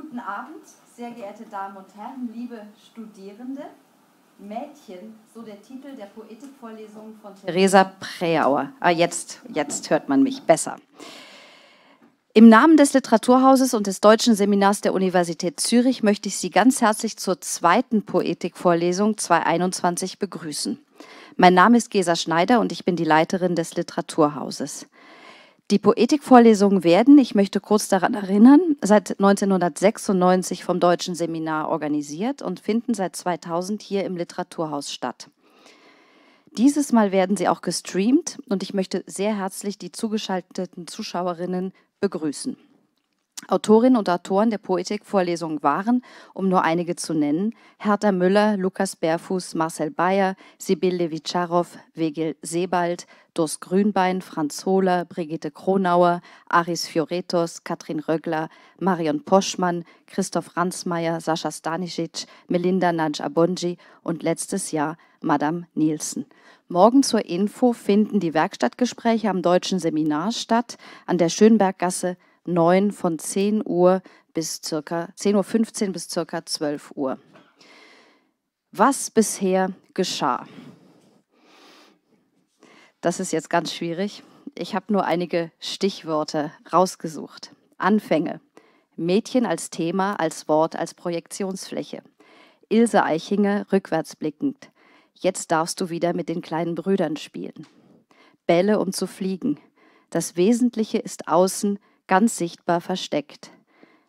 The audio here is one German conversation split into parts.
Guten Abend, sehr geehrte Damen und Herren, liebe Studierende. Mädchen, so der Titel der Poetikvorlesung von Theresa Preauer. Ah, jetzt, jetzt hört man mich besser. Im Namen des Literaturhauses und des Deutschen Seminars der Universität Zürich möchte ich Sie ganz herzlich zur zweiten Poetikvorlesung 2021 begrüßen. Mein Name ist Gesa Schneider und ich bin die Leiterin des Literaturhauses. Die Poetikvorlesungen werden, ich möchte kurz daran erinnern, seit 1996 vom Deutschen Seminar organisiert und finden seit 2000 hier im Literaturhaus statt. Dieses Mal werden sie auch gestreamt und ich möchte sehr herzlich die zugeschalteten Zuschauerinnen begrüßen. Autorinnen und Autoren der Poetikvorlesung waren, um nur einige zu nennen, Hertha Müller, Lukas Berfuß, Marcel Bayer, Sibylle Witscharow, Wegel Sebald, Durst Grünbein, Franz Hohler, Brigitte Kronauer, Aris Fioretos, Katrin Rögler, Marion Poschmann, Christoph Ransmeier, Sascha Stanisic, Melinda Nanj Abonji und letztes Jahr Madame Nielsen. Morgen zur Info finden die Werkstattgespräche am Deutschen Seminar statt, an der Schönberggasse 9 von 10 Uhr bis circa 10.15 Uhr bis circa 12 Uhr. Was bisher geschah? Das ist jetzt ganz schwierig. Ich habe nur einige Stichworte rausgesucht. Anfänge. Mädchen als Thema, als Wort, als Projektionsfläche. Ilse Eichinger rückwärts blickend. Jetzt darfst du wieder mit den kleinen Brüdern spielen. Bälle, um zu fliegen. Das Wesentliche ist außen, ganz sichtbar versteckt.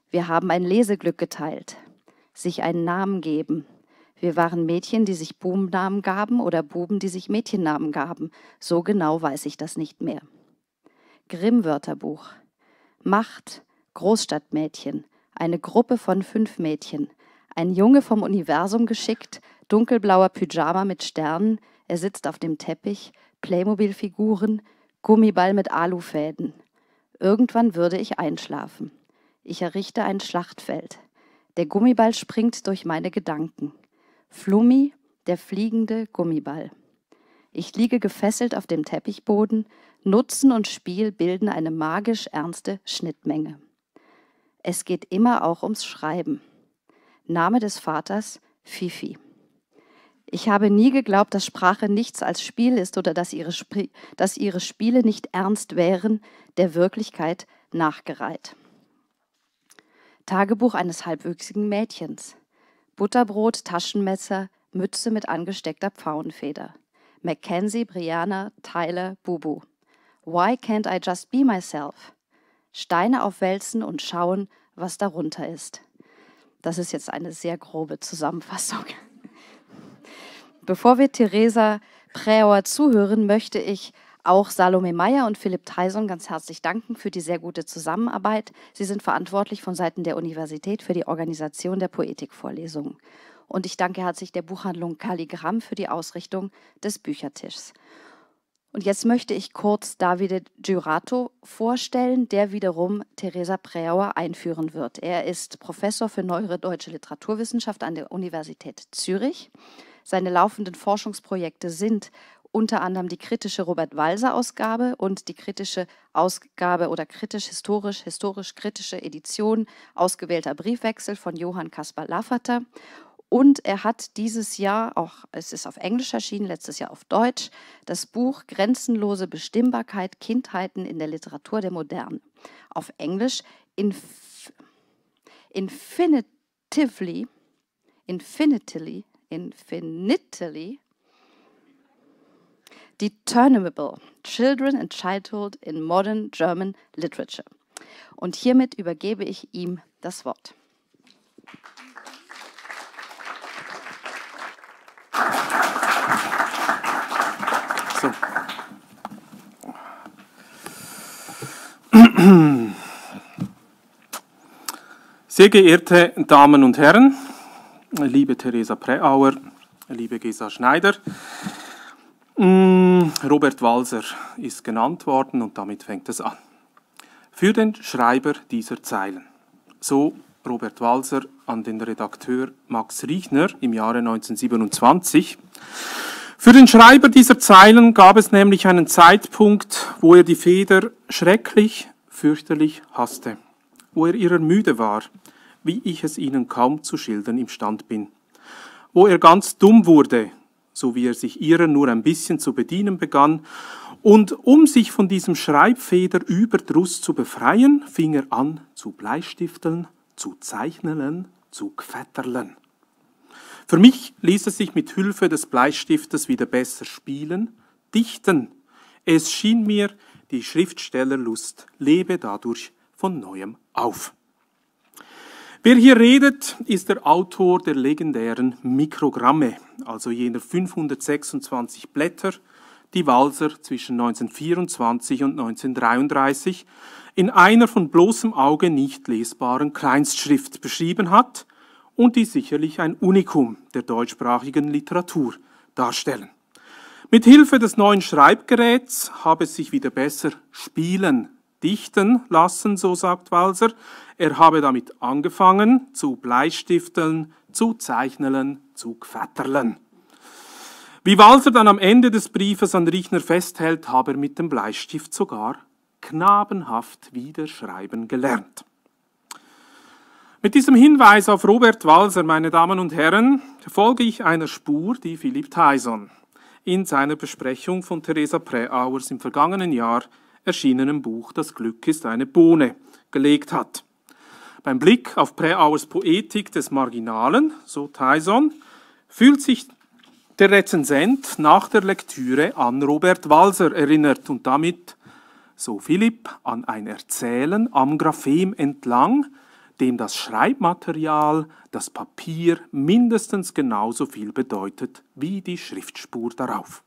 Wir haben ein Leseglück geteilt, sich einen Namen geben. Wir waren Mädchen, die sich Bubennamen gaben oder Buben, die sich Mädchennamen gaben. So genau weiß ich das nicht mehr. Grimm-Wörterbuch. Macht, Großstadtmädchen, eine Gruppe von fünf Mädchen, ein Junge vom Universum geschickt, dunkelblauer Pyjama mit Sternen, er sitzt auf dem Teppich, Playmobil-Figuren, Gummiball mit Alufäden, Irgendwann würde ich einschlafen. Ich errichte ein Schlachtfeld. Der Gummiball springt durch meine Gedanken. Flummi, der fliegende Gummiball. Ich liege gefesselt auf dem Teppichboden. Nutzen und Spiel bilden eine magisch ernste Schnittmenge. Es geht immer auch ums Schreiben. Name des Vaters Fifi. Ich habe nie geglaubt, dass Sprache nichts als Spiel ist oder dass ihre, Sp dass ihre Spiele nicht ernst wären, der Wirklichkeit nachgereiht. Tagebuch eines halbwüchsigen Mädchens. Butterbrot, Taschenmesser, Mütze mit angesteckter Pfauenfeder. Mackenzie, Brianna, Tyler, Bubu. Why can't I just be myself? Steine aufwälzen und schauen, was darunter ist. Das ist jetzt eine sehr grobe Zusammenfassung. Bevor wir Theresa Präauer zuhören, möchte ich auch Salome Meyer und Philipp Theison ganz herzlich danken für die sehr gute Zusammenarbeit. Sie sind verantwortlich von Seiten der Universität für die Organisation der Poetikvorlesungen. Und ich danke herzlich der Buchhandlung Kalligramm für die Ausrichtung des Büchertischs. Und jetzt möchte ich kurz Davide Giurato vorstellen, der wiederum Theresa Präauer einführen wird. Er ist Professor für neuere deutsche Literaturwissenschaft an der Universität Zürich seine laufenden Forschungsprojekte sind unter anderem die kritische Robert-Walser-Ausgabe und die kritische Ausgabe oder kritisch-historisch, historisch-kritische Edition ausgewählter Briefwechsel von Johann Kaspar Lafferter. Und er hat dieses Jahr auch, es ist auf Englisch erschienen, letztes Jahr auf Deutsch, das Buch Grenzenlose Bestimmbarkeit Kindheiten in der Literatur der Moderne. Auf Englisch Inf Infinitively, Infinitively infinitely determinable Children and Childhood in Modern German Literature. Und hiermit übergebe ich ihm das Wort. So. Sehr geehrte Damen und Herren, liebe Theresa Preauer, liebe Gesa Schneider. Mm, Robert Walser ist genannt worden und damit fängt es an. Für den Schreiber dieser Zeilen. So Robert Walser an den Redakteur Max Riechner im Jahre 1927. Für den Schreiber dieser Zeilen gab es nämlich einen Zeitpunkt, wo er die Feder schrecklich, fürchterlich hasste, wo er ihrer müde war, wie ich es Ihnen kaum zu schildern imstand bin. Wo er ganz dumm wurde, so wie er sich ihrer nur ein bisschen zu bedienen begann, und um sich von diesem Schreibfederüberdruss zu befreien, fing er an zu bleistifteln, zu zeichnen, zu quetterlen. Für mich ließ es sich mit Hilfe des Bleistiftes wieder besser spielen, dichten. Es schien mir die Schriftstellerlust lebe dadurch von neuem auf. Wer hier redet, ist der Autor der legendären Mikrogramme, also jener 526 Blätter, die Walser zwischen 1924 und 1933 in einer von bloßem Auge nicht lesbaren Kleinstschrift beschrieben hat und die sicherlich ein Unikum der deutschsprachigen Literatur darstellen. Mit Hilfe des neuen Schreibgeräts habe es sich wieder besser spielen dichten lassen, so sagt Walser. Er habe damit angefangen, zu Bleistifteln, zu zeichnen, zu Gfetterlen. Wie Walser dann am Ende des Briefes an Riechner festhält, habe er mit dem Bleistift sogar knabenhaft wieder schreiben gelernt. Mit diesem Hinweis auf Robert Walser, meine Damen und Herren, folge ich einer Spur, die Philipp Tyson in seiner Besprechung von Theresa Präauers im vergangenen Jahr erschienenem Buch Das Glück ist eine Bohne gelegt hat. Beim Blick auf Präauers Poetik des Marginalen, so Tyson, fühlt sich der Rezensent nach der Lektüre an Robert Walser erinnert und damit, so Philipp, an ein Erzählen am Graphem entlang, dem das Schreibmaterial, das Papier mindestens genauso viel bedeutet wie die Schriftspur darauf.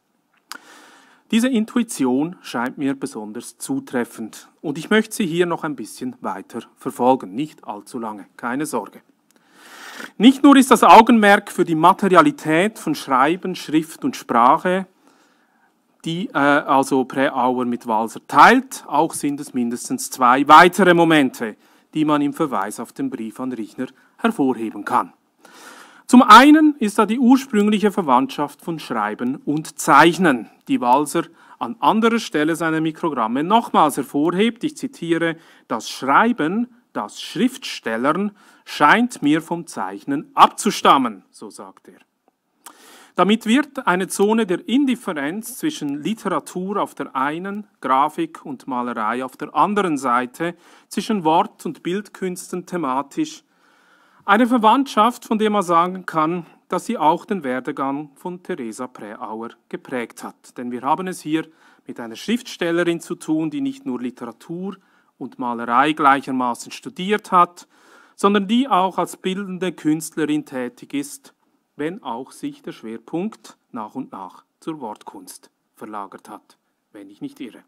Diese Intuition scheint mir besonders zutreffend und ich möchte sie hier noch ein bisschen weiter verfolgen, nicht allzu lange, keine Sorge. Nicht nur ist das Augenmerk für die Materialität von Schreiben, Schrift und Sprache, die äh, also Präauer mit Walser teilt, auch sind es mindestens zwei weitere Momente, die man im Verweis auf den Brief an Richner hervorheben kann. Zum einen ist da die ursprüngliche Verwandtschaft von Schreiben und Zeichnen, die Walser an anderer Stelle seiner Mikrogramme nochmals hervorhebt. Ich zitiere, das Schreiben, das Schriftstellern scheint mir vom Zeichnen abzustammen, so sagt er. Damit wird eine Zone der Indifferenz zwischen Literatur auf der einen, Grafik und Malerei auf der anderen Seite, zwischen Wort- und Bildkünsten thematisch eine Verwandtschaft, von der man sagen kann, dass sie auch den Werdegang von Theresa Präauer geprägt hat. Denn wir haben es hier mit einer Schriftstellerin zu tun, die nicht nur Literatur und Malerei gleichermaßen studiert hat, sondern die auch als bildende Künstlerin tätig ist, wenn auch sich der Schwerpunkt nach und nach zur Wortkunst verlagert hat, wenn ich nicht irre.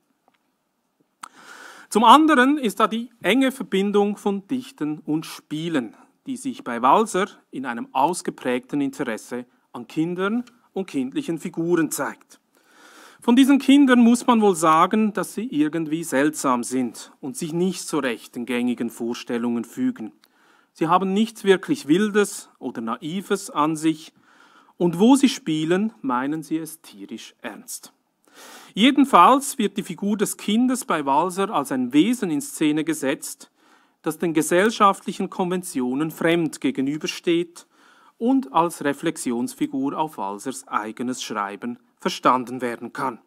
Zum anderen ist da die enge Verbindung von Dichten und Spielen die sich bei Walser in einem ausgeprägten Interesse an Kindern und kindlichen Figuren zeigt. Von diesen Kindern muss man wohl sagen, dass sie irgendwie seltsam sind und sich nicht so recht den gängigen Vorstellungen fügen. Sie haben nichts wirklich Wildes oder Naives an sich, und wo sie spielen, meinen sie es tierisch ernst. Jedenfalls wird die Figur des Kindes bei Walser als ein Wesen in Szene gesetzt, das den gesellschaftlichen Konventionen fremd gegenübersteht und als Reflexionsfigur auf Walsers eigenes Schreiben verstanden werden kann.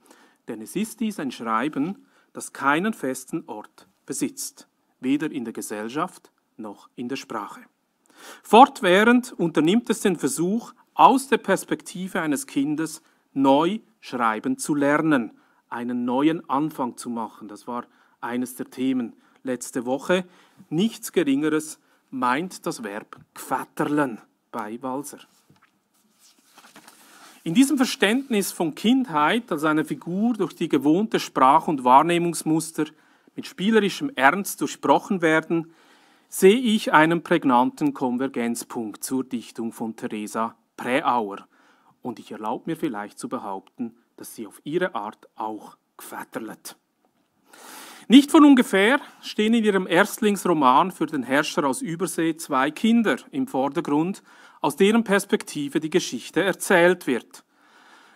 Denn es ist dies ein Schreiben, das keinen festen Ort besitzt, weder in der Gesellschaft noch in der Sprache. Fortwährend unternimmt es den Versuch, aus der Perspektive eines Kindes neu schreiben zu lernen, einen neuen Anfang zu machen. Das war eines der Themen letzte Woche. Nichts Geringeres meint das Verb quatterlen bei Walser. In diesem Verständnis von Kindheit als einer Figur durch die gewohnte Sprach- und Wahrnehmungsmuster mit spielerischem Ernst durchbrochen werden, sehe ich einen prägnanten Konvergenzpunkt zur Dichtung von Theresa Präauer. Und ich erlaube mir vielleicht zu behaupten, dass sie auf ihre Art auch quätterlet. Nicht von ungefähr stehen in ihrem Erstlingsroman für den Herrscher aus Übersee zwei Kinder im Vordergrund, aus deren Perspektive die Geschichte erzählt wird.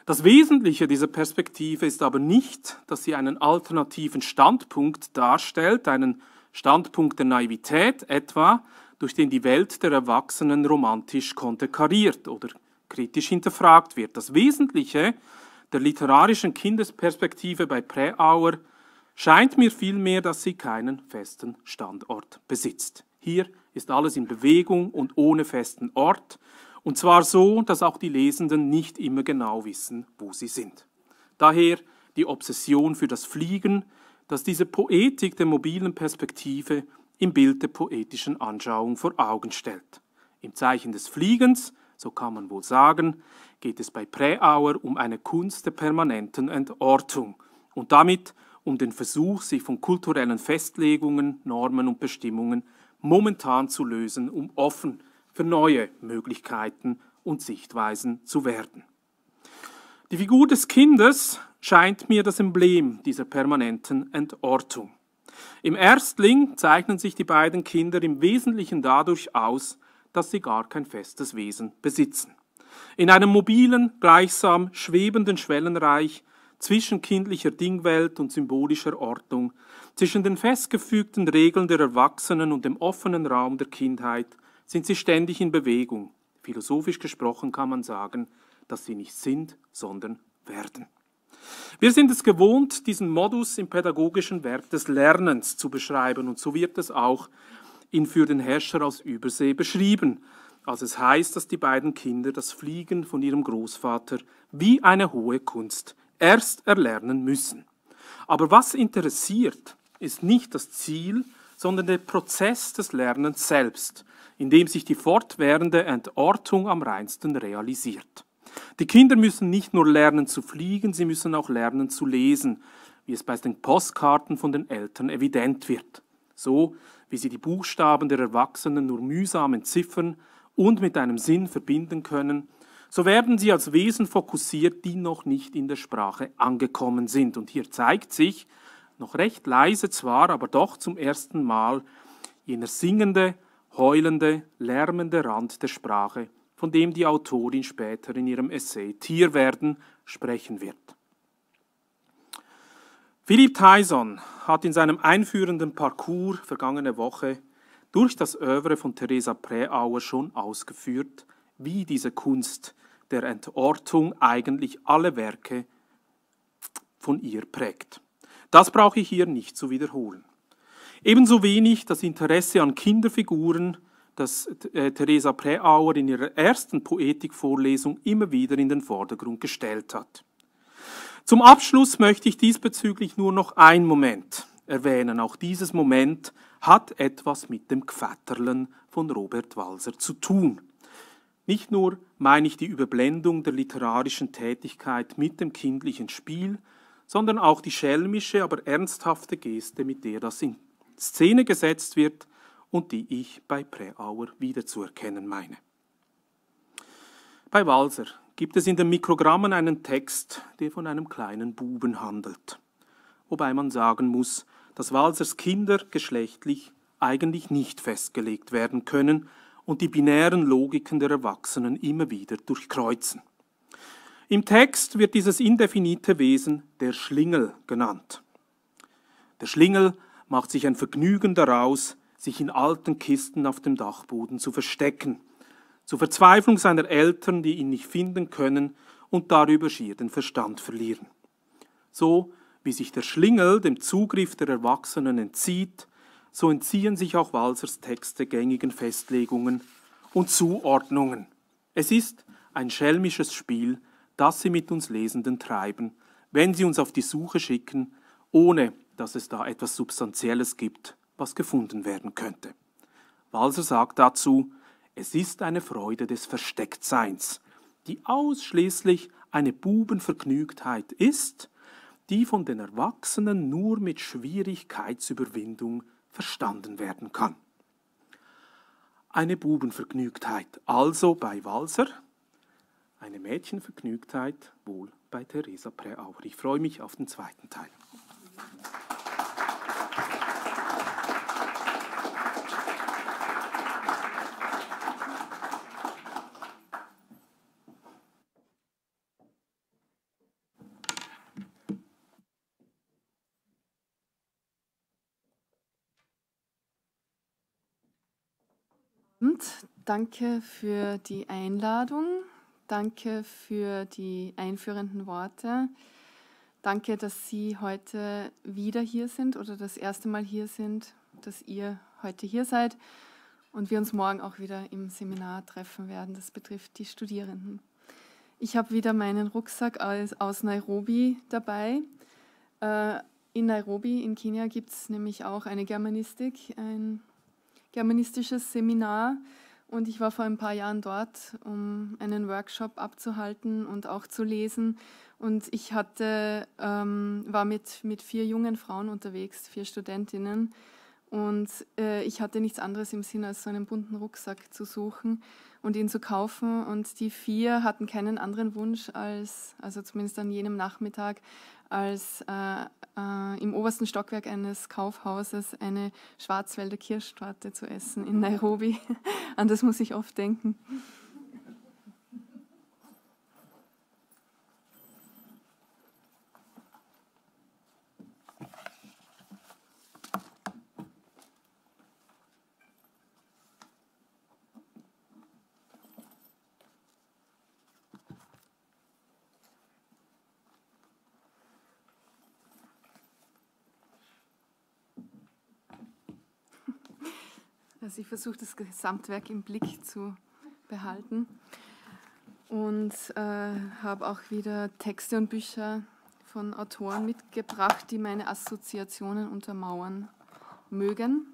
Das Wesentliche dieser Perspektive ist aber nicht, dass sie einen alternativen Standpunkt darstellt, einen Standpunkt der Naivität etwa, durch den die Welt der Erwachsenen romantisch konterkariert oder kritisch hinterfragt wird. Das Wesentliche der literarischen Kindesperspektive bei Präauer scheint mir vielmehr, dass sie keinen festen Standort besitzt. Hier ist alles in Bewegung und ohne festen Ort, und zwar so, dass auch die Lesenden nicht immer genau wissen, wo sie sind. Daher die Obsession für das Fliegen, dass diese Poetik der mobilen Perspektive im Bild der poetischen Anschauung vor Augen stellt. Im Zeichen des Fliegens, so kann man wohl sagen, geht es bei Präauer um eine Kunst der permanenten Entortung und damit um den Versuch, sich von kulturellen Festlegungen, Normen und Bestimmungen momentan zu lösen, um offen für neue Möglichkeiten und Sichtweisen zu werden. Die Figur des Kindes scheint mir das Emblem dieser permanenten Entortung. Im Erstling zeichnen sich die beiden Kinder im Wesentlichen dadurch aus, dass sie gar kein festes Wesen besitzen. In einem mobilen, gleichsam schwebenden Schwellenreich zwischen kindlicher Dingwelt und symbolischer Ordnung, zwischen den festgefügten Regeln der Erwachsenen und dem offenen Raum der Kindheit sind sie ständig in Bewegung. Philosophisch gesprochen kann man sagen, dass sie nicht sind, sondern werden. Wir sind es gewohnt, diesen Modus im pädagogischen Werk des Lernens zu beschreiben und so wird es auch in Für den Herrscher aus Übersee beschrieben, als es heißt, dass die beiden Kinder das Fliegen von ihrem Großvater wie eine hohe Kunst erst erlernen müssen. Aber was interessiert, ist nicht das Ziel, sondern der Prozess des Lernens selbst, in dem sich die fortwährende Entortung am reinsten realisiert. Die Kinder müssen nicht nur lernen zu fliegen, sie müssen auch lernen zu lesen, wie es bei den Postkarten von den Eltern evident wird. So wie sie die Buchstaben der Erwachsenen nur mühsam entziffern und mit einem Sinn verbinden können, so werden sie als Wesen fokussiert, die noch nicht in der Sprache angekommen sind. Und hier zeigt sich, noch recht leise zwar, aber doch zum ersten Mal, jener singende, heulende, lärmende Rand der Sprache, von dem die Autorin später in ihrem Essay Tierwerden sprechen wird. Philipp Tyson hat in seinem einführenden Parcours vergangene Woche durch das Övre von Theresa Präauer schon ausgeführt, wie diese Kunst der Entortung eigentlich alle Werke von ihr prägt. Das brauche ich hier nicht zu wiederholen. Ebenso wenig das Interesse an Kinderfiguren, das äh, Theresa Präauer in ihrer ersten Poetikvorlesung immer wieder in den Vordergrund gestellt hat. Zum Abschluss möchte ich diesbezüglich nur noch einen Moment erwähnen. Auch dieses Moment hat etwas mit dem Gvetterlen von Robert Walser zu tun. Nicht nur meine ich die Überblendung der literarischen Tätigkeit mit dem kindlichen Spiel, sondern auch die schelmische, aber ernsthafte Geste, mit der das in Szene gesetzt wird und die ich bei Präauer wiederzuerkennen meine. Bei Walser gibt es in den Mikrogrammen einen Text, der von einem kleinen Buben handelt. Wobei man sagen muss, dass Walsers Kinder geschlechtlich eigentlich nicht festgelegt werden können, und die binären Logiken der Erwachsenen immer wieder durchkreuzen. Im Text wird dieses indefinite Wesen der Schlingel genannt. Der Schlingel macht sich ein Vergnügen daraus, sich in alten Kisten auf dem Dachboden zu verstecken, zur Verzweiflung seiner Eltern, die ihn nicht finden können und darüber schier den Verstand verlieren. So wie sich der Schlingel dem Zugriff der Erwachsenen entzieht, so entziehen sich auch Walsers Texte gängigen Festlegungen und Zuordnungen. Es ist ein schelmisches Spiel, das sie mit uns Lesenden treiben, wenn sie uns auf die Suche schicken, ohne dass es da etwas Substanzielles gibt, was gefunden werden könnte. Walser sagt dazu, es ist eine Freude des Verstecktseins, die ausschließlich eine Bubenvergnügtheit ist, die von den Erwachsenen nur mit Schwierigkeitsüberwindung verstanden werden kann. Eine Bubenvergnügtheit also bei Walser, eine Mädchenvergnügtheit wohl bei Theresa Präauer. Ich freue mich auf den zweiten Teil. danke für die Einladung. Danke für die einführenden Worte. Danke, dass Sie heute wieder hier sind oder das erste Mal hier sind, dass ihr heute hier seid und wir uns morgen auch wieder im Seminar treffen werden. Das betrifft die Studierenden. Ich habe wieder meinen Rucksack aus, Nairobi dabei. Äh, in Nairobi, in Kenia, gibt es nämlich auch eine Germanistik, ein germanistisches Seminar und ich war vor ein paar Jahren dort, um einen Workshop abzuhalten und auch zu lesen. Und ich hatte, ähm, war mit, mit vier jungen Frauen unterwegs, vier Studentinnen. Und äh, ich hatte nichts anderes im Sinn, als so einen bunten Rucksack zu suchen und ihn zu kaufen. Und die vier hatten keinen anderen Wunsch als, also zumindest an jenem Nachmittag, als äh, äh, im obersten Stockwerk eines Kaufhauses eine Schwarzwälder Kirschtorte zu essen in Nairobi. An das muss ich oft denken. Also ich versuche das Gesamtwerk im Blick zu behalten und äh, habe auch wieder Texte und Bücher von Autoren mitgebracht, die meine Assoziationen untermauern mögen.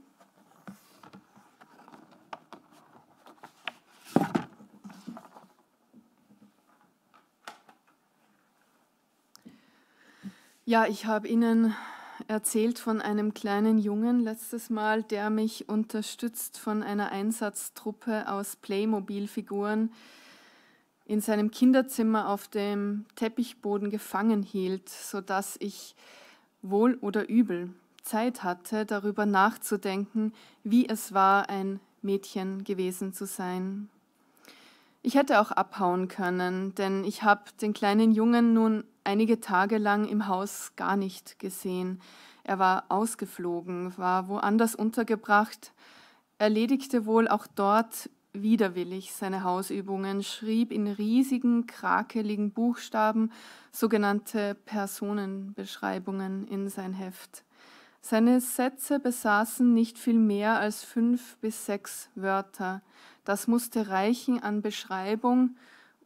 Ja, ich habe Ihnen erzählt von einem kleinen Jungen letztes Mal, der mich unterstützt von einer Einsatztruppe aus Playmobil-Figuren in seinem Kinderzimmer auf dem Teppichboden gefangen hielt, sodass ich wohl oder übel Zeit hatte, darüber nachzudenken, wie es war, ein Mädchen gewesen zu sein. Ich hätte auch abhauen können, denn ich habe den kleinen Jungen nun einige Tage lang im Haus gar nicht gesehen. Er war ausgeflogen, war woanders untergebracht, erledigte wohl auch dort widerwillig seine Hausübungen, schrieb in riesigen, krakeligen Buchstaben sogenannte Personenbeschreibungen in sein Heft. Seine Sätze besaßen nicht viel mehr als fünf bis sechs Wörter. Das musste reichen an Beschreibung,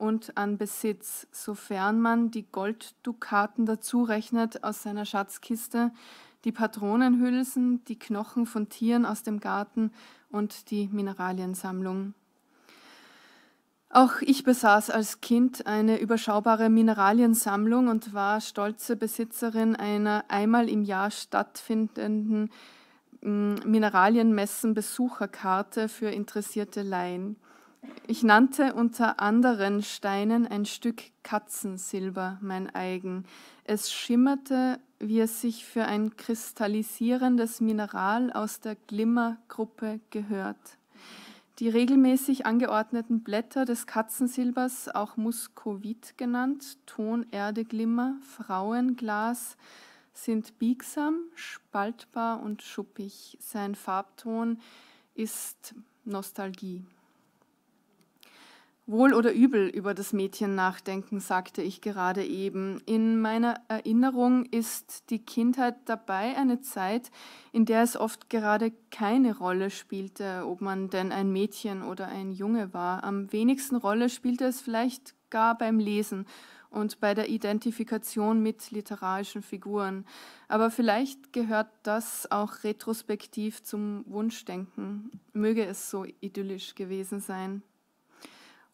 und an Besitz, sofern man die Golddukaten dazu rechnet aus seiner Schatzkiste, die Patronenhülsen, die Knochen von Tieren aus dem Garten und die Mineraliensammlung. Auch ich besaß als Kind eine überschaubare Mineraliensammlung und war stolze Besitzerin einer einmal im Jahr stattfindenden mm, Mineralienmessen Besucherkarte für interessierte Laien. Ich nannte unter anderen Steinen ein Stück Katzensilber mein eigen. Es schimmerte, wie es sich für ein kristallisierendes Mineral aus der Glimmergruppe gehört. Die regelmäßig angeordneten Blätter des Katzensilbers, auch Muskovit genannt, Tonerdeglimmer, Frauenglas, sind biegsam, spaltbar und schuppig. Sein Farbton ist Nostalgie. Wohl oder übel über das Mädchen nachdenken, sagte ich gerade eben. In meiner Erinnerung ist die Kindheit dabei eine Zeit, in der es oft gerade keine Rolle spielte, ob man denn ein Mädchen oder ein Junge war. Am wenigsten Rolle spielte es vielleicht gar beim Lesen und bei der Identifikation mit literarischen Figuren. Aber vielleicht gehört das auch retrospektiv zum Wunschdenken. Möge es so idyllisch gewesen sein.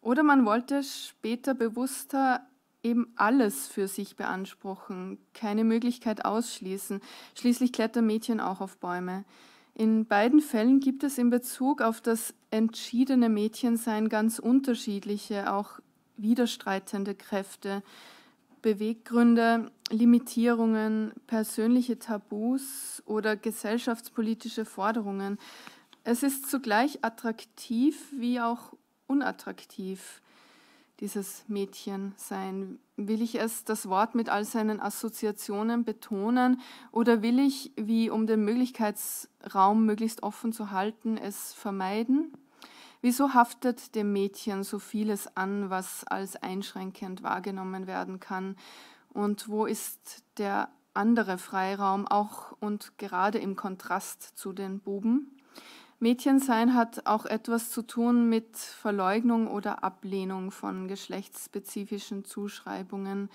Oder man wollte später bewusster eben alles für sich beanspruchen, keine Möglichkeit ausschließen. Schließlich klettern Mädchen auch auf Bäume. In beiden Fällen gibt es in Bezug auf das entschiedene Mädchensein ganz unterschiedliche, auch widerstreitende Kräfte, Beweggründe, Limitierungen, persönliche Tabus oder gesellschaftspolitische Forderungen. Es ist zugleich attraktiv wie auch unattraktiv, dieses Mädchen sein? Will ich es das Wort mit all seinen Assoziationen betonen oder will ich, wie um den Möglichkeitsraum möglichst offen zu halten, es vermeiden? Wieso haftet dem Mädchen so vieles an, was als einschränkend wahrgenommen werden kann? Und wo ist der andere Freiraum auch und gerade im Kontrast zu den Buben? Mädchensein hat auch etwas zu tun mit Verleugnung oder Ablehnung von geschlechtsspezifischen Zuschreibungen,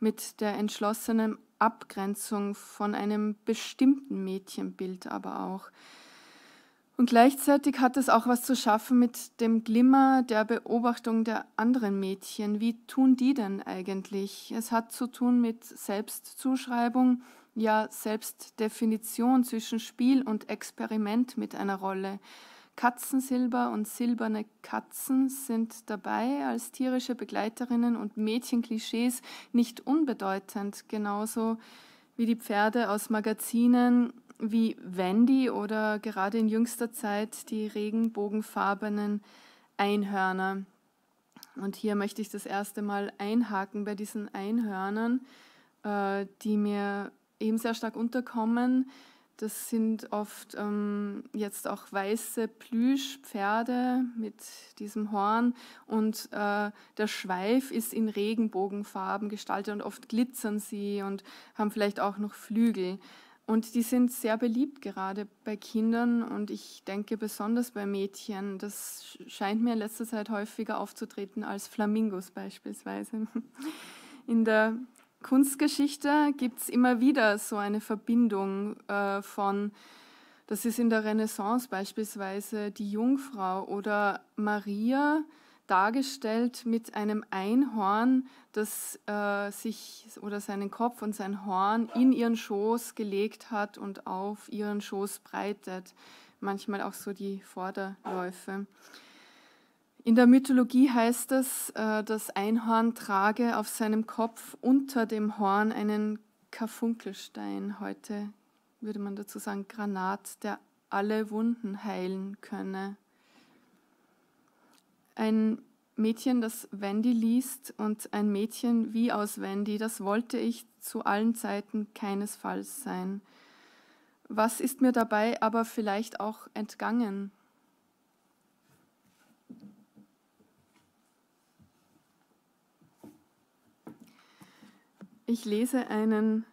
mit der entschlossenen Abgrenzung von einem bestimmten Mädchenbild aber auch. Und gleichzeitig hat es auch was zu schaffen mit dem Glimmer der Beobachtung der anderen Mädchen. Wie tun die denn eigentlich? Es hat zu tun mit Selbstzuschreibung, ja Selbstdefinition zwischen Spiel und Experiment mit einer Rolle. Katzensilber und silberne Katzen sind dabei als tierische Begleiterinnen und Mädchenklischees nicht unbedeutend, genauso wie die Pferde aus Magazinen wie Wendy oder gerade in jüngster Zeit die regenbogenfarbenen Einhörner. Und hier möchte ich das erste Mal einhaken bei diesen Einhörnern, äh, die mir eben sehr stark unterkommen. Das sind oft ähm, jetzt auch weiße Plüschpferde mit diesem Horn und äh, der Schweif ist in Regenbogenfarben gestaltet und oft glitzern sie und haben vielleicht auch noch Flügel. Und die sind sehr beliebt gerade bei Kindern und ich denke besonders bei Mädchen. Das scheint mir in letzter Zeit häufiger aufzutreten als Flamingos beispielsweise. In der Kunstgeschichte gibt es immer wieder so eine Verbindung äh, von, das ist in der Renaissance beispielsweise die Jungfrau oder Maria dargestellt mit einem Einhorn, das äh, sich oder seinen Kopf und sein Horn in ihren Schoß gelegt hat und auf ihren Schoß breitet. Manchmal auch so die Vorderläufe. In der Mythologie heißt es, äh, das Einhorn trage auf seinem Kopf unter dem Horn einen Karfunkelstein. Heute würde man dazu sagen Granat, der alle Wunden heilen könne. Ein Mädchen, das Wendy liest und ein Mädchen wie aus Wendy, das wollte ich zu allen Zeiten keinesfalls sein. Was ist mir dabei aber vielleicht auch entgangen? Ich lese einen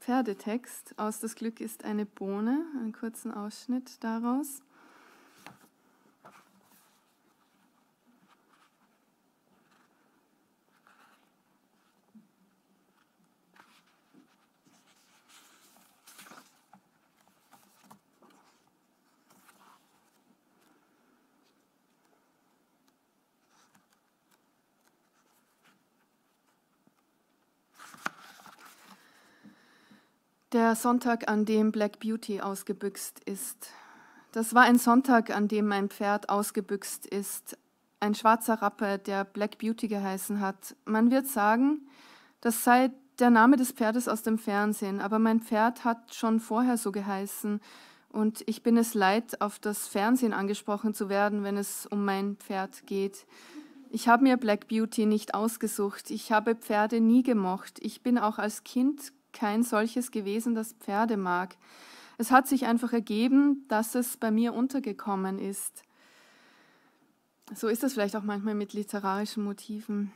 Pferdetext aus Das Glück ist eine Bohne, einen kurzen Ausschnitt daraus. Der Sonntag, an dem Black Beauty ausgebüxt ist. Das war ein Sonntag, an dem mein Pferd ausgebüxt ist. Ein schwarzer Rappe, der Black Beauty geheißen hat. Man wird sagen, das sei der Name des Pferdes aus dem Fernsehen, aber mein Pferd hat schon vorher so geheißen. Und ich bin es leid, auf das Fernsehen angesprochen zu werden, wenn es um mein Pferd geht. Ich habe mir Black Beauty nicht ausgesucht. Ich habe Pferde nie gemocht. Ich bin auch als Kind kein solches gewesen, das Pferde mag. Es hat sich einfach ergeben, dass es bei mir untergekommen ist. So ist das vielleicht auch manchmal mit literarischen Motiven.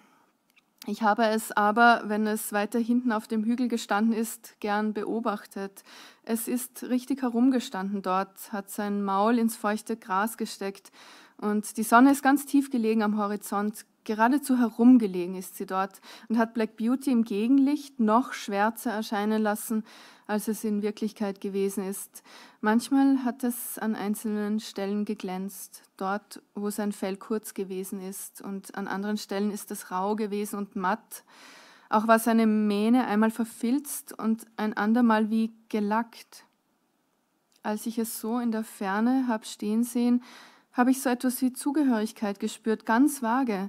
Ich habe es aber, wenn es weiter hinten auf dem Hügel gestanden ist, gern beobachtet. Es ist richtig herumgestanden dort, hat sein Maul ins feuchte Gras gesteckt und die Sonne ist ganz tief gelegen am Horizont, Geradezu herumgelegen ist sie dort und hat Black Beauty im Gegenlicht noch schwärzer erscheinen lassen, als es in Wirklichkeit gewesen ist. Manchmal hat es an einzelnen Stellen geglänzt, dort, wo sein Fell kurz gewesen ist, und an anderen Stellen ist es rau gewesen und matt. Auch war seine Mähne einmal verfilzt und ein andermal wie gelackt. Als ich es so in der Ferne hab stehen sehen, habe ich so etwas wie Zugehörigkeit gespürt, ganz vage.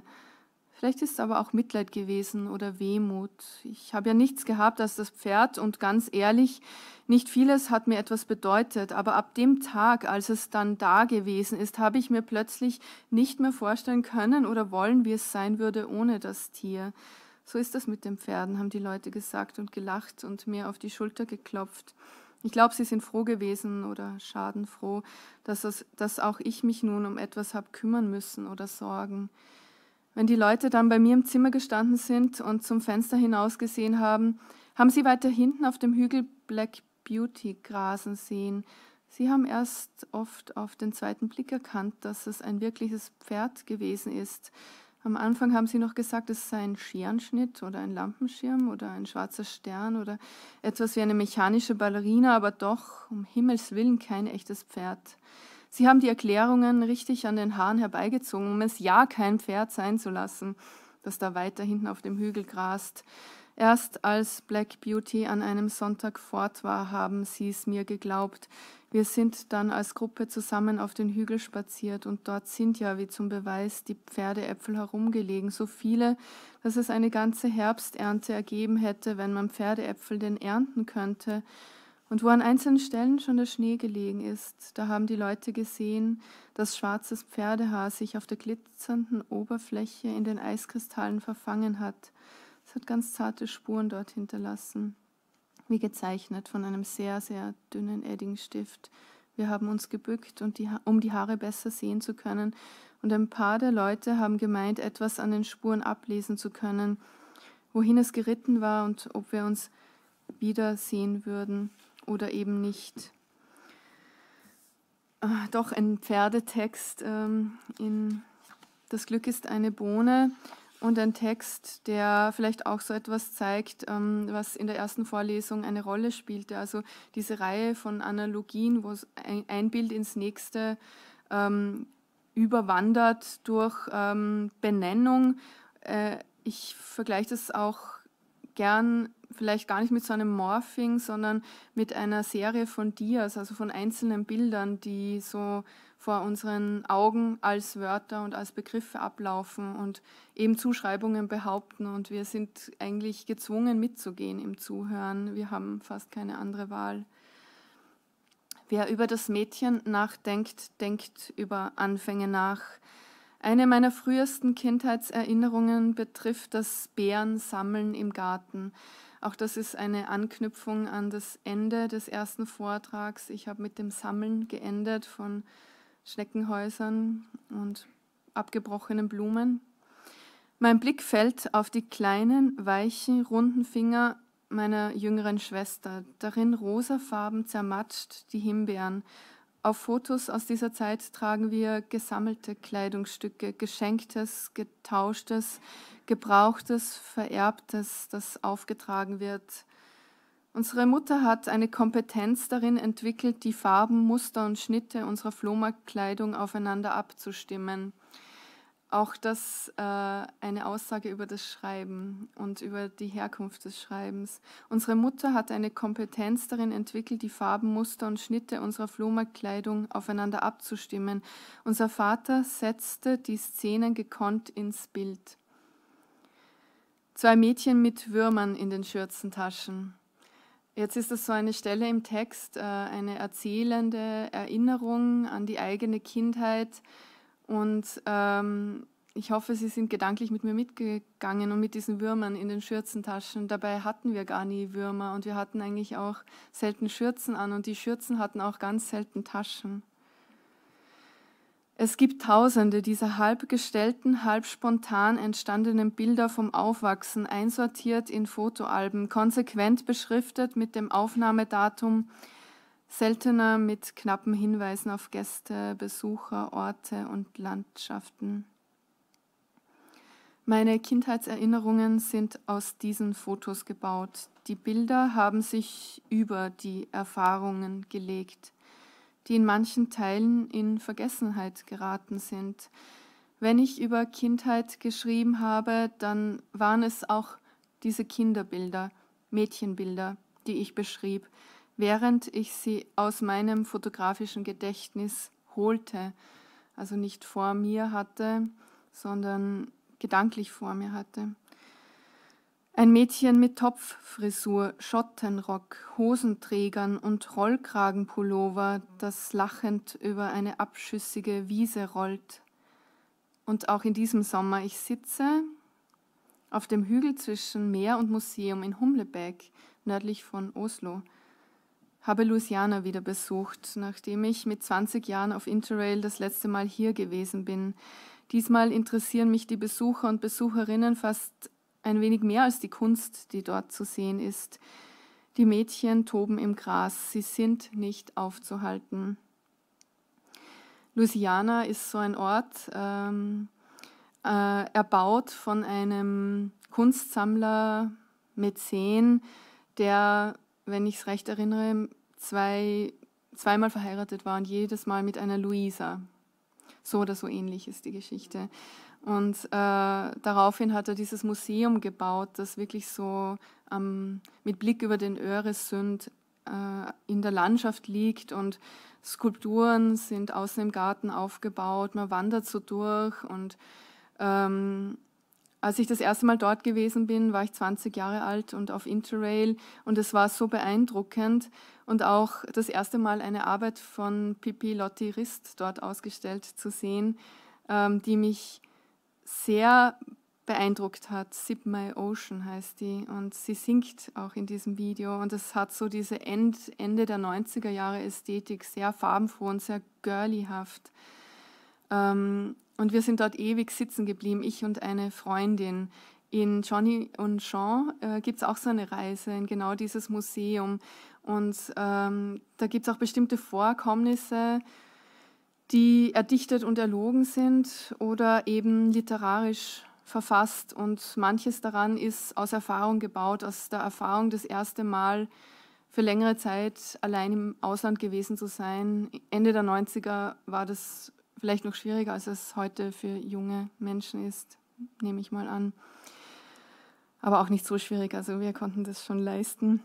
Vielleicht ist es aber auch Mitleid gewesen oder Wehmut. Ich habe ja nichts gehabt als das Pferd und ganz ehrlich, nicht vieles hat mir etwas bedeutet, aber ab dem Tag, als es dann da gewesen ist, habe ich mir plötzlich nicht mehr vorstellen können oder wollen, wie es sein würde ohne das Tier. So ist das mit den Pferden, haben die Leute gesagt und gelacht und mir auf die Schulter geklopft. Ich glaube, sie sind froh gewesen oder schadenfroh, dass, es, dass auch ich mich nun um etwas habe kümmern müssen oder sorgen. Wenn die Leute dann bei mir im Zimmer gestanden sind und zum Fenster hinaus gesehen haben, haben sie weiter hinten auf dem Hügel Black Beauty grasen sehen. Sie haben erst oft auf den zweiten Blick erkannt, dass es ein wirkliches Pferd gewesen ist. Am Anfang haben sie noch gesagt, es sei ein Scherenschnitt oder ein Lampenschirm oder ein schwarzer Stern oder etwas wie eine mechanische Ballerina, aber doch, um Himmels willen, kein echtes Pferd. Sie haben die Erklärungen richtig an den Haaren herbeigezogen, um es ja kein Pferd sein zu lassen, das da weiter hinten auf dem Hügel grast. Erst als Black Beauty an einem Sonntag fort war, haben sie es mir geglaubt. Wir sind dann als Gruppe zusammen auf den Hügel spaziert und dort sind ja, wie zum Beweis, die Pferdeäpfel herumgelegen, so viele, dass es eine ganze Herbsternte ergeben hätte, wenn man Pferdeäpfel denn ernten könnte. Und wo an einzelnen Stellen schon der Schnee gelegen ist, da haben die Leute gesehen, dass schwarzes Pferdehaar sich auf der glitzernden Oberfläche in den Eiskristallen verfangen hat. Es hat ganz zarte Spuren dort hinterlassen, wie gezeichnet von einem sehr, sehr dünnen Eddingstift. Wir haben uns gebückt, um die Haare besser sehen zu können, und ein paar der Leute haben gemeint, etwas an den Spuren ablesen zu können, wohin es geritten war und ob wir uns wiedersehen würden oder eben nicht. Ach, doch ein Pferdetext ähm, in Das Glück ist eine Bohne und ein Text, der vielleicht auch so etwas zeigt, ähm, was in der ersten Vorlesung eine Rolle spielte. Also diese Reihe von Analogien, wo ein, Bild ins nächste ähm, überwandert durch ähm, Benennung. Äh, ich vergleiche das auch gern vielleicht gar nicht mit so einem Morphing, sondern mit einer Serie von Dias, also von einzelnen Bildern, die so vor unseren Augen als Wörter und als Begriffe ablaufen und eben Zuschreibungen behaupten. Und wir sind eigentlich gezwungen mitzugehen im Zuhören. Wir haben fast keine andere Wahl. Wer über das Mädchen nachdenkt, denkt über Anfänge nach. Eine meiner frühesten Kindheitserinnerungen betrifft das Bärensammeln im Garten. Auch das ist eine Anknüpfung an das Ende des ersten Vortrags. Ich habe mit dem Sammeln geendet von Schneckenhäusern und abgebrochenen Blumen. Mein Blick fällt auf die kleinen, weichen, runden Finger meiner jüngeren Schwester, darin rosafarben zermatscht die Himbeeren auf Fotos aus dieser Zeit tragen wir gesammelte Kleidungsstücke, geschenktes, getauschtes, gebrauchtes, vererbtes, das aufgetragen wird. Unsere Mutter hat eine Kompetenz darin entwickelt, die Farben, Muster und Schnitte unserer Flohmarktkleidung aufeinander abzustimmen. Auch das äh, eine Aussage über das Schreiben und über die Herkunft des Schreibens. Unsere Mutter hat eine Kompetenz darin entwickelt, die Farben, Muster und Schnitte unserer Flohmarktkleidung aufeinander abzustimmen. Unser Vater setzte die Szenen gekonnt ins Bild. Zwei Mädchen mit Würmern in den Schürzentaschen. Jetzt ist das so eine Stelle im Text, äh, eine erzählende Erinnerung an die eigene Kindheit und ähm, ich hoffe, Sie sind gedanklich mit mir mitgegangen und mit diesen Würmern in den Schürzentaschen. Dabei hatten wir gar nie Würmer und wir hatten eigentlich auch selten Schürzen an und die Schürzen hatten auch ganz selten Taschen. Es gibt tausende dieser halb gestellten, halb spontan entstandenen Bilder vom Aufwachsen, einsortiert in Fotoalben, konsequent beschriftet mit dem Aufnahmedatum seltener mit knappen Hinweisen auf Gäste, Besucher, Orte und Landschaften. Meine Kindheitserinnerungen sind aus diesen Fotos gebaut. Die Bilder haben sich über die Erfahrungen gelegt, die in manchen Teilen in Vergessenheit geraten sind. Wenn ich über Kindheit geschrieben habe, dann waren es auch diese Kinderbilder, Mädchenbilder, die ich beschrieb, während ich sie aus meinem fotografischen Gedächtnis holte, also nicht vor mir hatte, sondern gedanklich vor mir hatte. Ein Mädchen mit Topffrisur, Schottenrock, Hosenträgern und Rollkragenpullover, das lachend über eine abschüssige Wiese rollt. Und auch in diesem Sommer ich sitze auf dem Hügel zwischen Meer und Museum in Humleberg, nördlich von Oslo habe Louisiana wieder besucht, nachdem ich mit 20 Jahren auf Interrail das letzte Mal hier gewesen bin. Diesmal interessieren mich die Besucher und Besucherinnen fast ein wenig mehr als die Kunst, die dort zu sehen ist. Die Mädchen toben im Gras, sie sind nicht aufzuhalten. Louisiana ist so ein Ort, ähm, äh, erbaut von einem Kunstsammler Mäzen, der wenn ich es recht erinnere, zwei, zweimal verheiratet war und jedes Mal mit einer Luisa. So oder so ähnlich ist die Geschichte. Und äh, daraufhin hat er dieses Museum gebaut, das wirklich so ähm, mit Blick über den Öresund äh, in der Landschaft liegt und Skulpturen sind außen im Garten aufgebaut, man wandert so durch und ähm, als ich das erste Mal dort gewesen bin, war ich 20 Jahre alt und auf Interrail und es war so beeindruckend und auch das erste Mal eine Arbeit von Pippi Lotti Rist dort ausgestellt zu sehen, ähm, die mich sehr beeindruckt hat. Sip My Ocean heißt die und sie singt auch in diesem Video und es hat so diese End, Ende der 90er Jahre Ästhetik, sehr farbenfroh und sehr girlyhaft. Ähm, und wir sind dort ewig sitzen geblieben, ich und eine Freundin. In Johnny und Sean äh, gibt es auch so eine Reise in genau dieses Museum. Und ähm, da gibt es auch bestimmte Vorkommnisse, die erdichtet und erlogen sind oder eben literarisch verfasst. Und manches daran ist aus Erfahrung gebaut, aus der Erfahrung das erste Mal für längere Zeit allein im Ausland gewesen zu sein. Ende der 90er war das vielleicht noch schwieriger, als es heute für junge Menschen ist, nehme ich mal an. Aber auch nicht so schwierig, also wir konnten das schon leisten.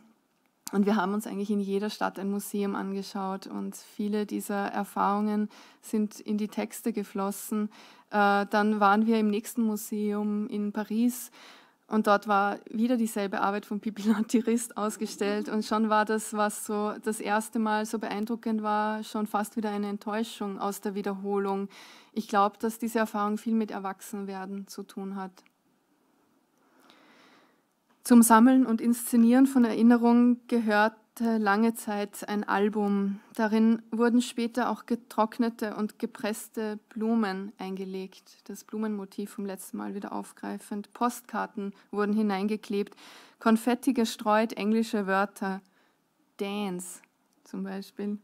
Und wir haben uns eigentlich in jeder Stadt ein Museum angeschaut und viele dieser Erfahrungen sind in die Texte geflossen. Äh, dann waren wir im nächsten Museum in Paris und dort war wieder dieselbe Arbeit von Pipi Tirist ausgestellt. Und schon war das, was so das erste Mal so beeindruckend war, schon fast wieder eine Enttäuschung aus der Wiederholung. Ich glaube, dass diese Erfahrung viel mit Erwachsenwerden zu tun hat. Zum Sammeln und Inszenieren von Erinnerungen gehört veröffentlichte lange Zeit ein Album. Darin wurden später auch getrocknete und gepresste Blumen eingelegt, das Blumenmotiv vom letzten Mal wieder aufgreifend. Postkarten wurden hineingeklebt, Konfetti gestreut, englische Wörter, Dance zum Beispiel.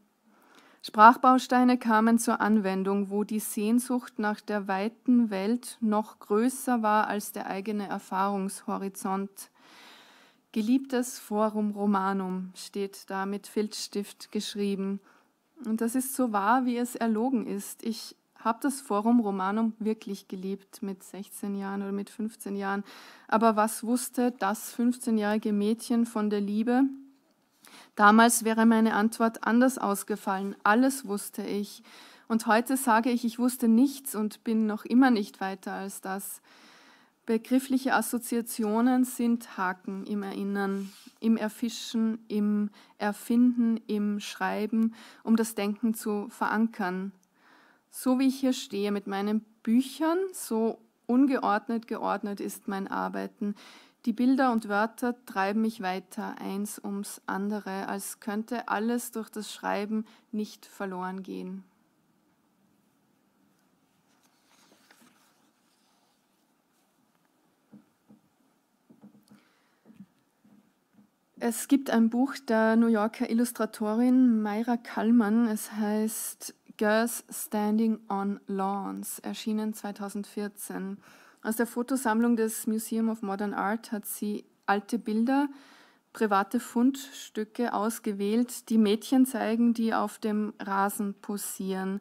Sprachbausteine kamen zur Anwendung, wo die Sehnsucht nach der weiten Welt noch größer war als der eigene Erfahrungshorizont. Geliebtes Forum Romanum steht da mit Filzstift geschrieben. Und das ist so wahr, wie es erlogen ist. Ich habe das Forum Romanum wirklich geliebt mit 16 Jahren oder mit 15 Jahren. Aber was wusste das 15-jährige Mädchen von der Liebe? Damals wäre meine Antwort anders ausgefallen. Alles wusste ich. Und heute sage ich, ich wusste nichts und bin noch immer nicht weiter als das. Begriffliche Assoziationen sind Haken im Erinnern, im Erfischen, im Erfinden, im Schreiben, um das Denken zu verankern. So wie ich hier stehe mit meinen Büchern, so ungeordnet geordnet ist mein Arbeiten. Die Bilder und Wörter treiben mich weiter, eins ums andere, als könnte alles durch das Schreiben nicht verloren gehen. Es gibt ein Buch der New Yorker Illustratorin Mayra Kallmann. Es heißt Girls Standing on Lawns, erschienen 2014. Aus der Fotosammlung des Museum of Modern Art hat sie alte Bilder, private Fundstücke ausgewählt, die Mädchen zeigen, die auf dem Rasen posieren,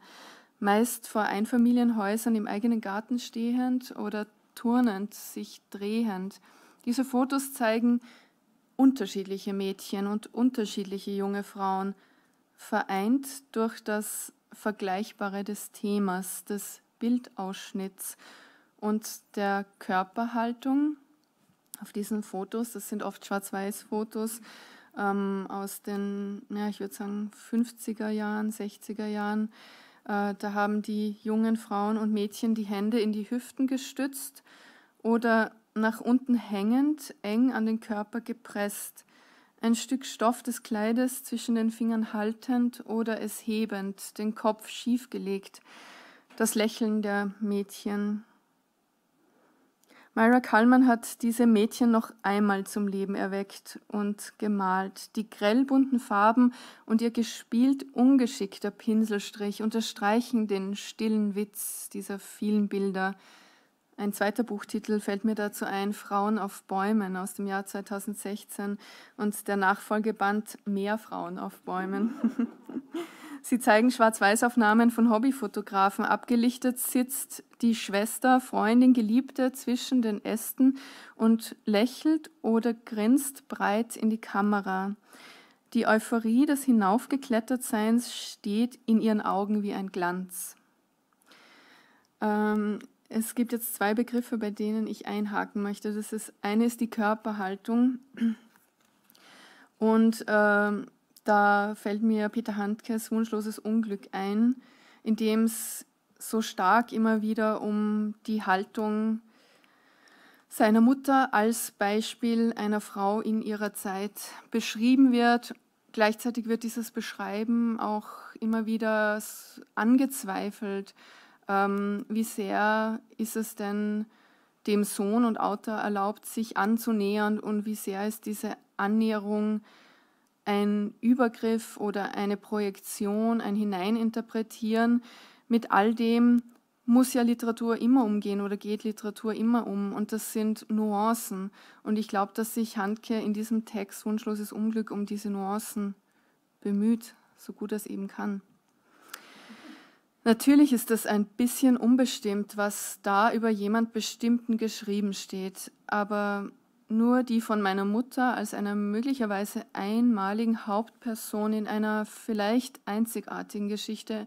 meist vor Einfamilienhäusern im eigenen Garten stehend oder turnend, sich drehend. Diese Fotos zeigen unterschiedliche Mädchen und unterschiedliche junge Frauen, vereint durch das Vergleichbare des Themas, des Bildausschnitts und der Körperhaltung. Auf diesen Fotos, das sind oft Schwarz-Weiß-Fotos ähm, aus den, ja, ich würde sagen, 50er Jahren, 60er Jahren, äh, da haben die jungen Frauen und Mädchen die Hände in die Hüften gestützt oder nach unten hängend, eng an den Körper gepresst, ein Stück Stoff des Kleides zwischen den Fingern haltend oder es hebend, den Kopf schiefgelegt, das Lächeln der Mädchen. Myra Kallmann hat diese Mädchen noch einmal zum Leben erweckt und gemalt. Die grellbunten Farben und ihr gespielt ungeschickter Pinselstrich unterstreichen den stillen Witz dieser vielen Bilder, ein zweiter Buchtitel fällt mir dazu ein, Frauen auf Bäumen aus dem Jahr 2016 und der Nachfolgeband Mehr Frauen auf Bäumen. Sie zeigen Schwarz-Weiß-Aufnahmen von Hobbyfotografen. Abgelichtet sitzt die Schwester, Freundin, Geliebte zwischen den Ästen und lächelt oder grinst breit in die Kamera. Die Euphorie des Hinaufgeklettertseins steht in ihren Augen wie ein Glanz. Ähm, es gibt jetzt zwei Begriffe, bei denen ich einhaken möchte. Das ist eine ist die Körperhaltung und äh, da fällt mir Peter Handkes Wunschloses Unglück ein, in dem es so stark immer wieder um die Haltung seiner Mutter als Beispiel einer Frau in ihrer Zeit beschrieben wird. Gleichzeitig wird dieses Beschreiben auch immer wieder angezweifelt ähm, wie sehr ist es denn dem Sohn und Autor erlaubt, sich anzunähern und wie sehr ist diese Annäherung ein Übergriff oder eine Projektion, ein Hineininterpretieren. Mit all dem muss ja Literatur immer umgehen oder geht Literatur immer um. Und das sind Nuancen. Und ich glaube, dass sich Handke in diesem Text Wunschloses Unglück um diese Nuancen bemüht, so gut es eben kann. Natürlich ist es ein bisschen unbestimmt, was da über jemand Bestimmten geschrieben steht, aber nur die von meiner Mutter als einer möglicherweise einmaligen Hauptperson in einer vielleicht einzigartigen Geschichte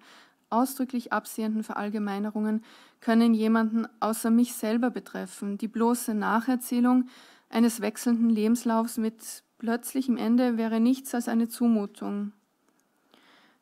ausdrücklich absehenden Verallgemeinerungen können jemanden außer mich selber betreffen. Die bloße Nacherzählung eines wechselnden Lebenslaufs mit plötzlichem Ende wäre nichts als eine Zumutung.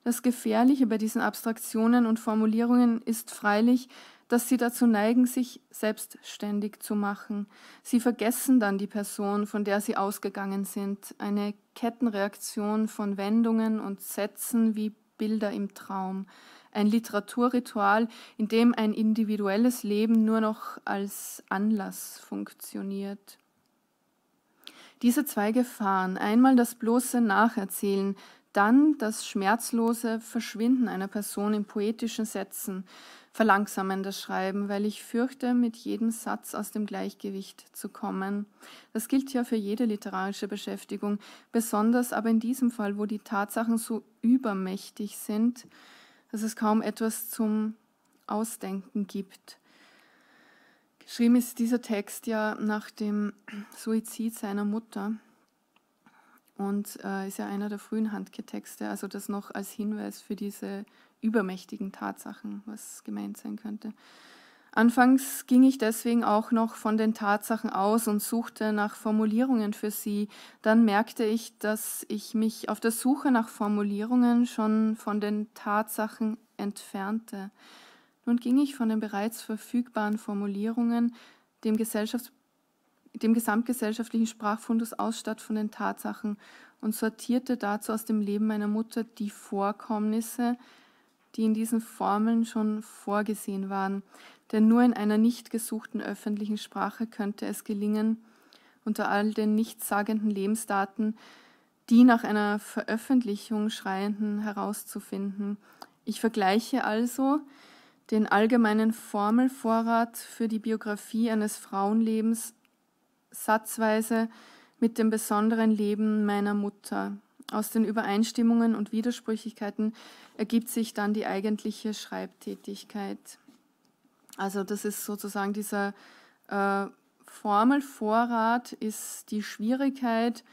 Das Gefährliche bei diesen Abstraktionen und Formulierungen ist freilich, dass sie dazu neigen, sich selbstständig zu machen. Sie vergessen dann die Person, von der sie ausgegangen sind, eine Kettenreaktion von Wendungen und Sätzen wie Bilder im Traum, ein Literaturritual, in dem ein individuelles Leben nur noch als Anlass funktioniert. Diese zwei Gefahren, einmal das bloße Nacherzählen, dann das schmerzlose Verschwinden einer Person in poetischen Sätzen, verlangsaменdes Schreiben, weil ich fürchte, mit jedem Satz aus dem Gleichgewicht zu kommen. Das gilt ja für jede literarische Beschäftigung, besonders aber in diesem Fall, wo die Tatsachen so übermächtig sind, dass es kaum etwas zum Ausdenken gibt. Geschrieben ist dieser Text ja nach dem Suizid seiner Mutter und äh, ist ja einer der frühen Handke-Texte. Also das noch als Hinweis für diese übermächtigen Tatsachen, was gemeint sein könnte. Anfangs ging ich deswegen auch noch von den Tatsachen aus und suchte nach Formulierungen für sie. Dann merkte ich, dass ich mich auf der Suche nach Formulierungen schon von den Tatsachen entfernte. Nun ging ich von den bereits verfügbaren Formulierungen, dem Gesellschafts dem gesamtgesellschaftlichen Sprachfundus Ausstatt von den Tatsachen und sortierte dazu aus dem Leben meiner Mutter die Vorkommnisse, die in diesen Formeln schon vorgesehen waren. Denn nur in einer nicht gesuchten öffentlichen Sprache könnte es gelingen, unter all den nichtssagenden Lebensdaten die nach einer Veröffentlichung schreienden herauszufinden. Ich vergleiche also den allgemeinen Formelvorrat für die Biografie eines Frauenlebens satzweise mit dem besonderen Leben meiner Mutter. Aus den Übereinstimmungen und Widersprüchlichkeiten ergibt sich dann die eigentliche Schreibtätigkeit. Also das ist sozusagen dieser äh, Formelvorrat, ist die Schwierigkeit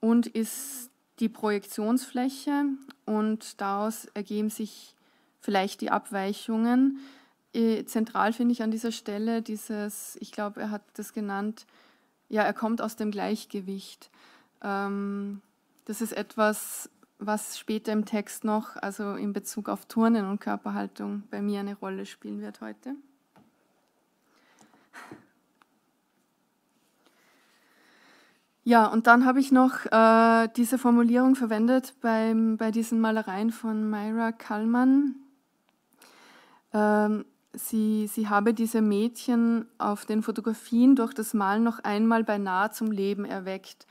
und ist die Projektionsfläche und daraus ergeben sich vielleicht die Abweichungen. Äh, zentral finde ich an dieser Stelle dieses, ich glaube, er hat das genannt, ja, er kommt aus dem Gleichgewicht. Ähm, das ist etwas, was später im Text noch, also in Bezug auf Turnen und Körperhaltung, bei mir eine Rolle spielen wird heute. Ja, und dann habe ich noch äh, diese Formulierung verwendet beim, bei diesen Malereien von Myra Kallmann. Ähm, sie, sie habe diese Mädchen auf den Fotografien durch das Malen noch einmal beinahe zum Leben erweckt.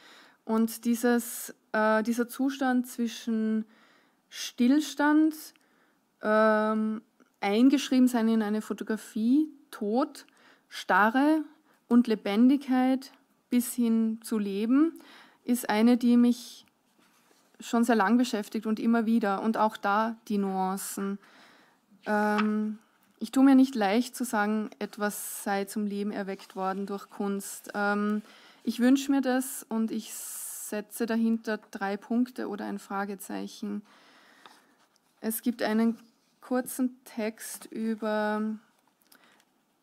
Und dieses, äh, dieser Zustand zwischen Stillstand, ähm, eingeschrieben sein in eine Fotografie, Tod, Starre und Lebendigkeit bis hin zu Leben, ist eine, die mich schon sehr lang beschäftigt und immer wieder. Und auch da die Nuancen. Ähm, ich tue mir nicht leicht zu sagen, etwas sei zum Leben erweckt worden durch Kunst. Ähm, ich wünsche mir das und ich setze dahinter drei Punkte oder ein Fragezeichen. Es gibt einen kurzen Text über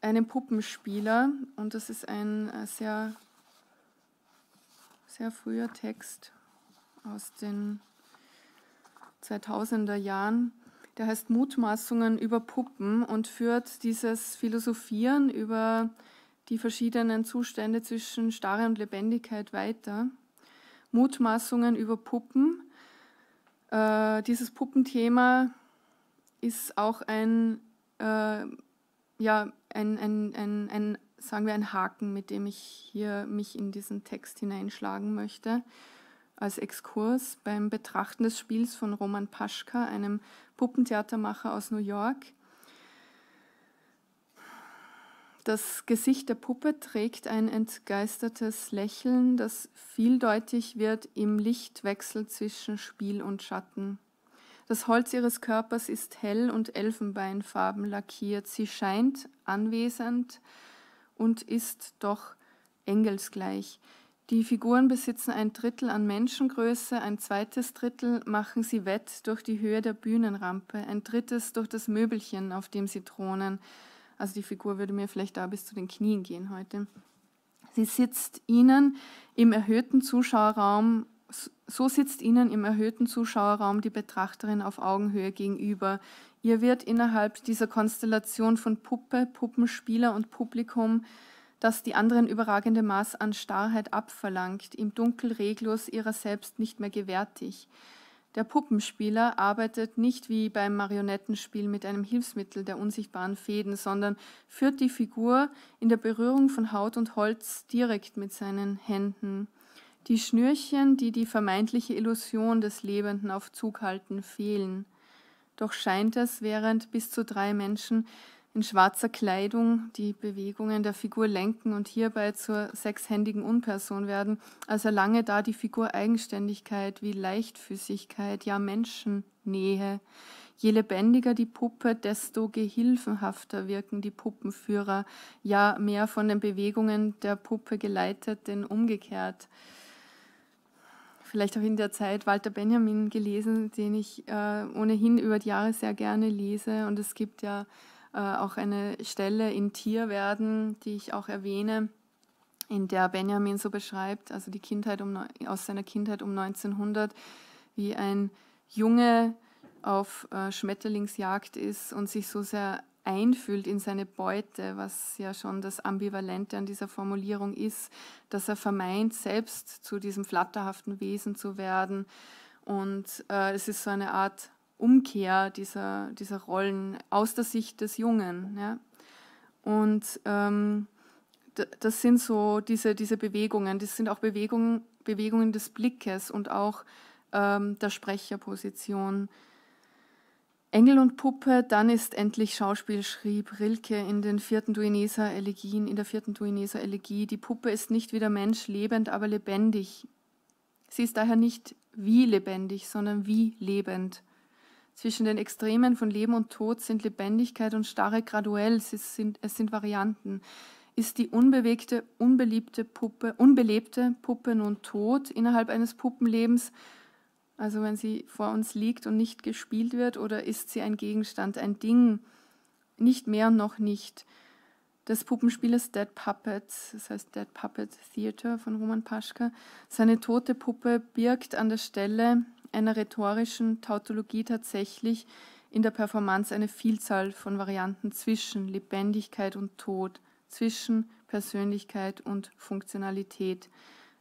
einen Puppenspieler und das ist ein äh, sehr, sehr früher Text aus den 2000er Jahren der heißt Mutmaßungen über Puppen und führt dieses Philosophieren über die verschiedenen Zustände zwischen Starre und Lebendigkeit weiter. Mutmaßungen über Puppen. Äh, dieses Puppenthema ist auch ein, äh, ja, ein, ein, ein, ein, sagen wir, ein Haken, mit dem ich hier mich in diesen Text hineinschlagen möchte als Exkurs beim Betrachten des Spiels von Roman Paschka, einem Puppentheatermacher aus New York. Das Gesicht der Puppe trägt ein entgeistertes Lächeln, das vieldeutig wird im Lichtwechsel zwischen Spiel und Schatten. Das Holz ihres Körpers ist hell und elfenbeinfarben lackiert. Sie scheint anwesend und ist doch engelsgleich. Die Figuren besitzen ein Drittel an Menschengröße, ein zweites Drittel machen sie wett durch die Höhe der Bühnenrampe, ein drittes durch das Möbelchen, auf dem sie thronen. Also die Figur würde mir vielleicht da bis zu den Knien gehen heute. Sie sitzt ihnen im erhöhten Zuschauerraum, so sitzt ihnen im erhöhten Zuschauerraum die Betrachterin auf Augenhöhe gegenüber. Ihr wird innerhalb dieser Konstellation von Puppe, Puppenspieler und Publikum das die anderen überragende Maß an Starrheit abverlangt, im Dunkel reglos ihrer selbst nicht mehr gewärtig. Der Puppenspieler arbeitet nicht wie beim Marionettenspiel mit einem Hilfsmittel der unsichtbaren Fäden, sondern führt die Figur in der Berührung von Haut und Holz direkt mit seinen Händen. Die Schnürchen, die die vermeintliche Illusion des Lebenden auf Zug halten, fehlen. Doch scheint es, während bis zu drei Menschen in schwarzer Kleidung die Bewegungen der Figur lenken und hierbei zur sechshändigen Unperson werden, als erlange da die Figur Eigenständigkeit wie Leichtfüßigkeit, ja Menschennähe. Je lebendiger die Puppe, desto gehilfenhafter wirken die Puppenführer, ja mehr von den Bewegungen der Puppe geleitet, denn umgekehrt vielleicht auch in der Zeit Walter Benjamin gelesen, den ich äh, ohnehin über die Jahre sehr gerne lese. Und es gibt ja äh, auch eine Stelle in Tierwerden, die ich auch erwähne, in der Benjamin so beschreibt, also die Kindheit um, aus seiner Kindheit um 1900, wie ein Junge auf äh, Schmetterlingsjagd ist und sich so sehr einfühlt in seine Beute, was ja schon das Ambivalente an dieser Formulierung ist, dass er vermeint, selbst zu diesem flatterhaften Wesen zu werden. Und äh, es ist so eine Art Umkehr dieser, dieser Rollen aus der Sicht des Jungen. Ja? Und ähm, das sind so diese, diese Bewegungen, das sind auch Bewegungen, Bewegungen des Blickes und auch ähm, der Sprecherposition. Engel und Puppe, dann ist endlich Schauspiel, schrieb Rilke in, den vierten Duineser Elegien, in der vierten Duineser Elegie. Die Puppe ist nicht wie der Mensch lebend, aber lebendig. Sie ist daher nicht wie lebendig, sondern wie lebend. Zwischen den Extremen von Leben und Tod sind Lebendigkeit und Starre graduell, es sind, es sind Varianten. Ist die unbewegte, unbeliebte Puppe, unbelebte Puppe nun tot innerhalb eines Puppenlebens, also wenn sie vor uns liegt und nicht gespielt wird, oder ist sie ein Gegenstand, ein Ding, nicht mehr und noch nicht. Das Puppenspiel ist Dead Puppets, das heißt Dead Puppet Theater von Roman Paschke. Seine tote Puppe birgt an der Stelle, einer rhetorischen Tautologie tatsächlich in der Performance eine Vielzahl von Varianten zwischen Lebendigkeit und Tod, zwischen Persönlichkeit und Funktionalität.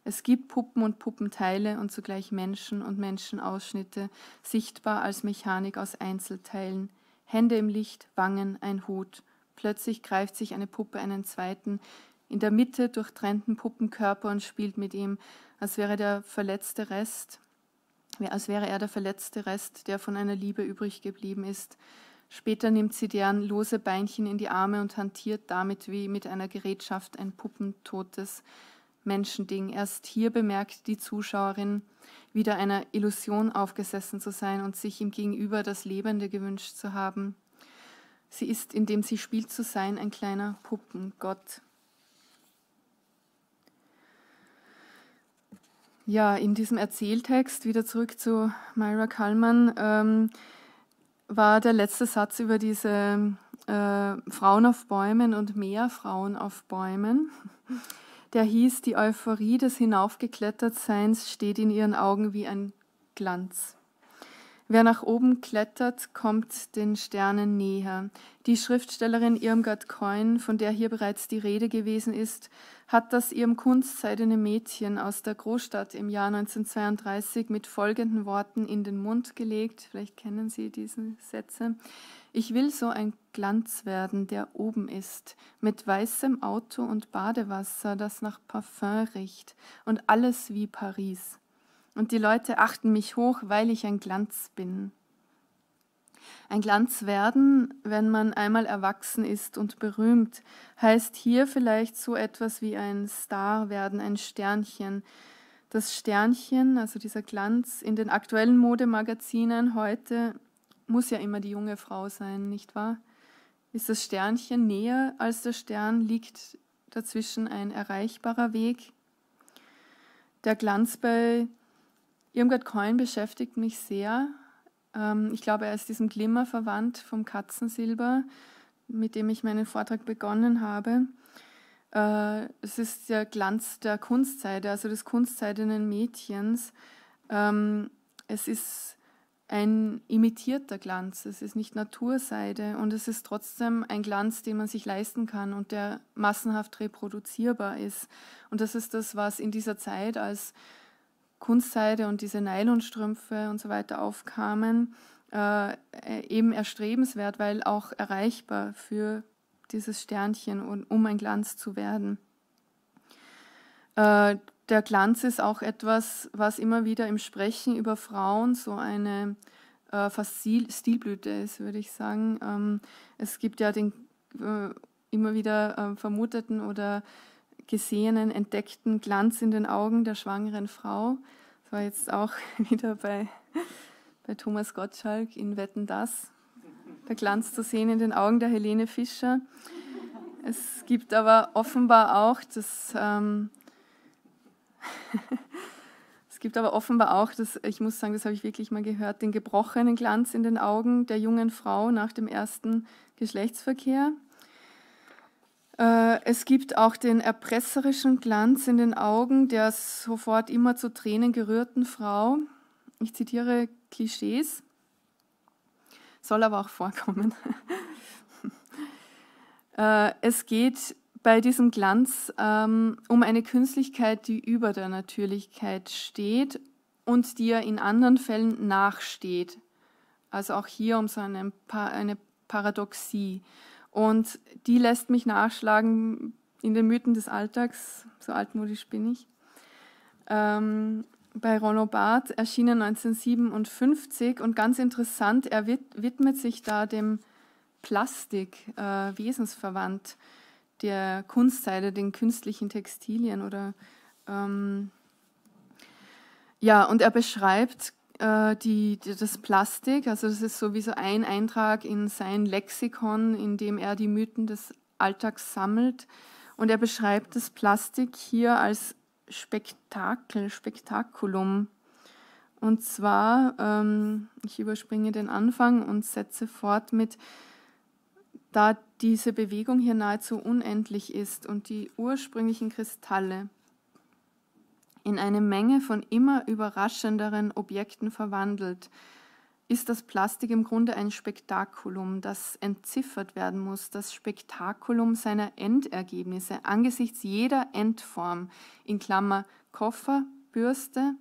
Es gibt Puppen und Puppenteile und zugleich Menschen und Menschenausschnitte, sichtbar als Mechanik aus Einzelteilen. Hände im Licht, Wangen, ein Hut. Plötzlich greift sich eine Puppe einen zweiten, in der Mitte durchtrennten Puppenkörper und spielt mit ihm, als wäre der verletzte Rest als wäre er der verletzte Rest, der von einer Liebe übrig geblieben ist. Später nimmt sie deren lose Beinchen in die Arme und hantiert damit wie mit einer Gerätschaft ein puppentotes Menschending. Erst hier bemerkt die Zuschauerin, wieder einer Illusion aufgesessen zu sein und sich ihm gegenüber das Lebende gewünscht zu haben. Sie ist, indem sie spielt zu sein, ein kleiner Puppengott. Ja, in diesem Erzähltext, wieder zurück zu Myra Kallmann, ähm, war der letzte Satz über diese äh, Frauen auf Bäumen und mehr Frauen auf Bäumen. Der hieß, die Euphorie des Hinaufgeklettertseins steht in ihren Augen wie ein Glanz. Wer nach oben klettert, kommt den Sternen näher. Die Schriftstellerin Irmgard Keun, von der hier bereits die Rede gewesen ist, hat das ihrem kunstseidene Mädchen aus der Großstadt im Jahr 1932 mit folgenden Worten in den Mund gelegt. Vielleicht kennen Sie diese Sätze. Ich will so ein Glanz werden, der oben ist, mit weißem Auto und Badewasser, das nach Parfüm riecht, und alles wie Paris und die Leute achten mich hoch, weil ich ein Glanz bin. Ein Glanz werden, wenn man einmal erwachsen ist und berühmt, heißt hier vielleicht so etwas wie ein Star werden, ein Sternchen. Das Sternchen, also dieser Glanz in den aktuellen Modemagazinen heute, muss ja immer die junge Frau sein, nicht wahr? Ist das Sternchen näher als der Stern, liegt dazwischen ein erreichbarer Weg. Der Glanz bei Irmgard Coin beschäftigt mich sehr. Ähm, ich glaube, er ist diesem Glimmer verwandt vom Katzensilber, mit dem ich meinen Vortrag begonnen habe. Äh, es ist der Glanz der Kunstseide, also des kunstseidenen Mädchens. Ähm, es ist ein imitierter Glanz, es ist nicht Naturseide und es ist trotzdem ein Glanz, den man sich leisten kann und der massenhaft reproduzierbar ist. Und das ist das, was in dieser Zeit als Kunstseide und diese Nylonstrümpfe und so weiter aufkamen, äh, äh, eben erstrebenswert, weil auch erreichbar für dieses Sternchen und um ein Glanz zu werden. Äh, der Glanz ist auch etwas, was immer wieder im Sprechen über Frauen so eine äh, fast Stilblüte ist, würde ich sagen. Ähm, es gibt ja den äh, immer wieder äh, vermuteten oder gesehenen, entdeckten Glanz in den Augen der schwangeren Frau. Das war jetzt auch wieder bei, bei Thomas Gottschalk in Wetten das. Der Glanz zu sehen in den Augen der Helene Fischer. Es gibt aber offenbar auch das. Ähm, es gibt aber offenbar auch, das, ich muss sagen, das habe ich wirklich mal gehört, den gebrochenen Glanz in den Augen der jungen Frau nach dem ersten Geschlechtsverkehr. Äh, es gibt auch den erpresserischen Glanz in den Augen der sofort immer zu Tränen gerührten Frau. Ich zitiere Klischees, soll aber auch vorkommen. Äh, es geht bei diesem Glanz ähm, um eine Künstlichkeit, die über der Natürlichkeit steht und die ja in anderen Fällen nachsteht. Also auch hier um so eine, eine Paradoxie. Und die lässt mich nachschlagen in den Mythen des Alltags, so altmodisch bin ich. Ähm, bei Rollo Barth erschienen 1957 und ganz interessant, er widmet sich da dem Plastik, äh, wesensverwandt, der Kunstseide, den künstlichen Textilien oder ähm, ja, und er beschreibt äh, die, die, das Plastik, also das ist sowieso ein Eintrag in sein Lexikon, in dem er die Mythen des Alltags sammelt. Und er beschreibt das Plastik hier als Spektakel, Spektakulum. Und zwar, ähm, ich überspringe den Anfang und setze fort mit, da diese Bewegung hier nahezu unendlich ist und die ursprünglichen Kristalle in eine Menge von immer überraschenderen Objekten verwandelt, ist das Plastik im Grunde ein Spektakulum, das entziffert werden muss, das Spektakulum seiner Endergebnisse angesichts jeder Endform in Klammer Koffer, Bürste,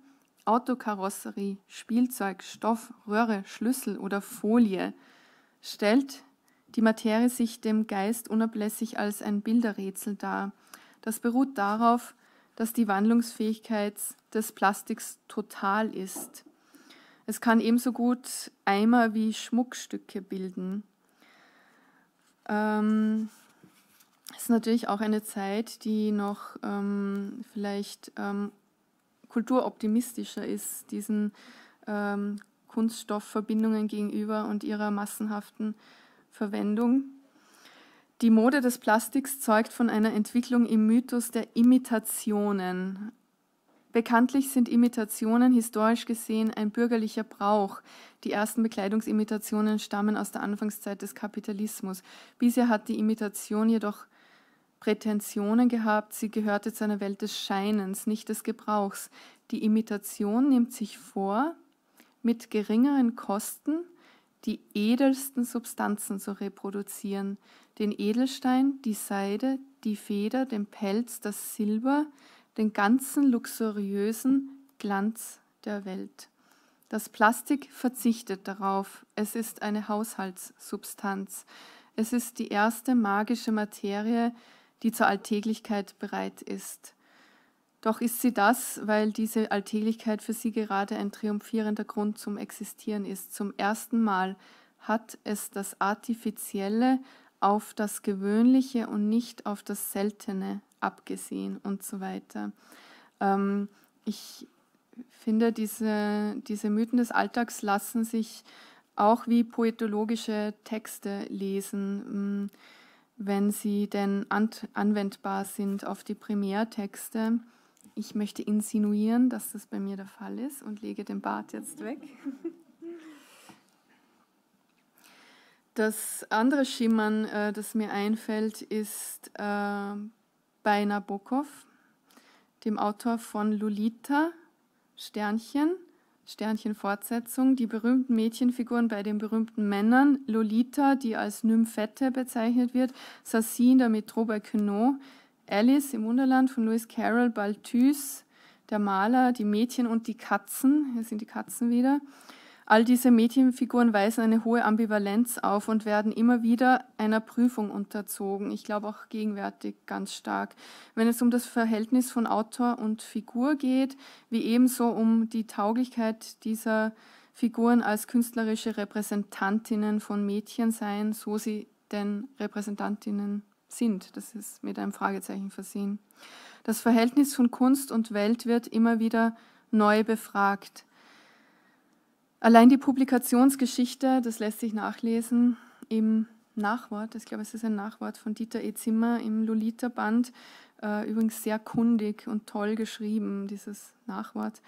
Autokarosserie, Spielzeug, Stoff, Röhre, Schlüssel oder Folie stellt die Materie sich dem Geist unablässig als ein Bilderrätsel dar. Das beruht darauf, dass die Wandlungsfähigkeit des Plastiks total ist. Es kann ebenso gut Eimer wie Schmuckstücke bilden. Ähm, es ist natürlich auch eine Zeit, die noch ähm, vielleicht ähm, kulturoptimistischer ist, diesen ähm, Kunststoffverbindungen gegenüber und ihrer massenhaften Verwendung. Die Mode des Plastiks zeugt von einer Entwicklung im Mythos der Imitationen. Bekanntlich sind Imitationen historisch gesehen ein bürgerlicher Brauch. Die ersten Bekleidungsimitationen stammen aus der Anfangszeit des Kapitalismus. Bisher hat die Imitation jedoch Prätensionen gehabt, sie gehörte zu einer Welt des Scheinens, nicht des Gebrauchs. Die Imitation nimmt sich vor, mit geringeren Kosten die edelsten Substanzen zu reproduzieren, den Edelstein, die Seide, die Feder, den Pelz, das Silber, den ganzen luxuriösen Glanz der Welt. Das Plastik verzichtet darauf, es ist eine Haushaltssubstanz, es ist die erste magische Materie, die zur Alltäglichkeit bereit ist. Doch ist sie das, weil diese Alltäglichkeit für sie gerade ein triumphierender Grund zum Existieren ist. Zum ersten Mal hat es das Artifizielle auf das Gewöhnliche und nicht auf das Seltene abgesehen und so weiter. Ähm, ich finde, diese, diese Mythen des Alltags lassen sich auch wie poetologische Texte lesen, hm, wenn sie denn anwendbar sind auf die Primärtexte. Ich möchte insinuieren, dass das bei mir der Fall ist und lege den Bart jetzt weg. Das andere Schimmern, äh, das mir einfällt, ist äh, bei Nabokov, dem Autor von Lolita, Sternchen, Sternchen-Fortsetzung, die berühmten Mädchenfiguren bei den berühmten Männern, Lolita, die als Nymphette bezeichnet wird, Sassi in der Metro bei Queneau, Alice im Wunderland von Lewis Carroll, Balthus, der Maler, die Mädchen und die Katzen, hier sind die Katzen wieder. All diese Mädchenfiguren weisen eine hohe Ambivalenz auf und werden immer wieder einer Prüfung unterzogen. Ich glaube auch gegenwärtig ganz stark. Wenn es um das Verhältnis von Autor und Figur geht, wie ebenso um die Tauglichkeit dieser Figuren als künstlerische Repräsentantinnen von Mädchen sein, so sie denn Repräsentantinnen sind. Das ist mit einem Fragezeichen versehen. Das Verhältnis von Kunst und Welt wird immer wieder neu befragt. Allein die Publikationsgeschichte, das lässt sich nachlesen im Nachwort, ich glaube, es ist ein Nachwort von Dieter E. Zimmer im Lolita-Band, äh, übrigens sehr kundig und toll geschrieben, dieses Nachwort.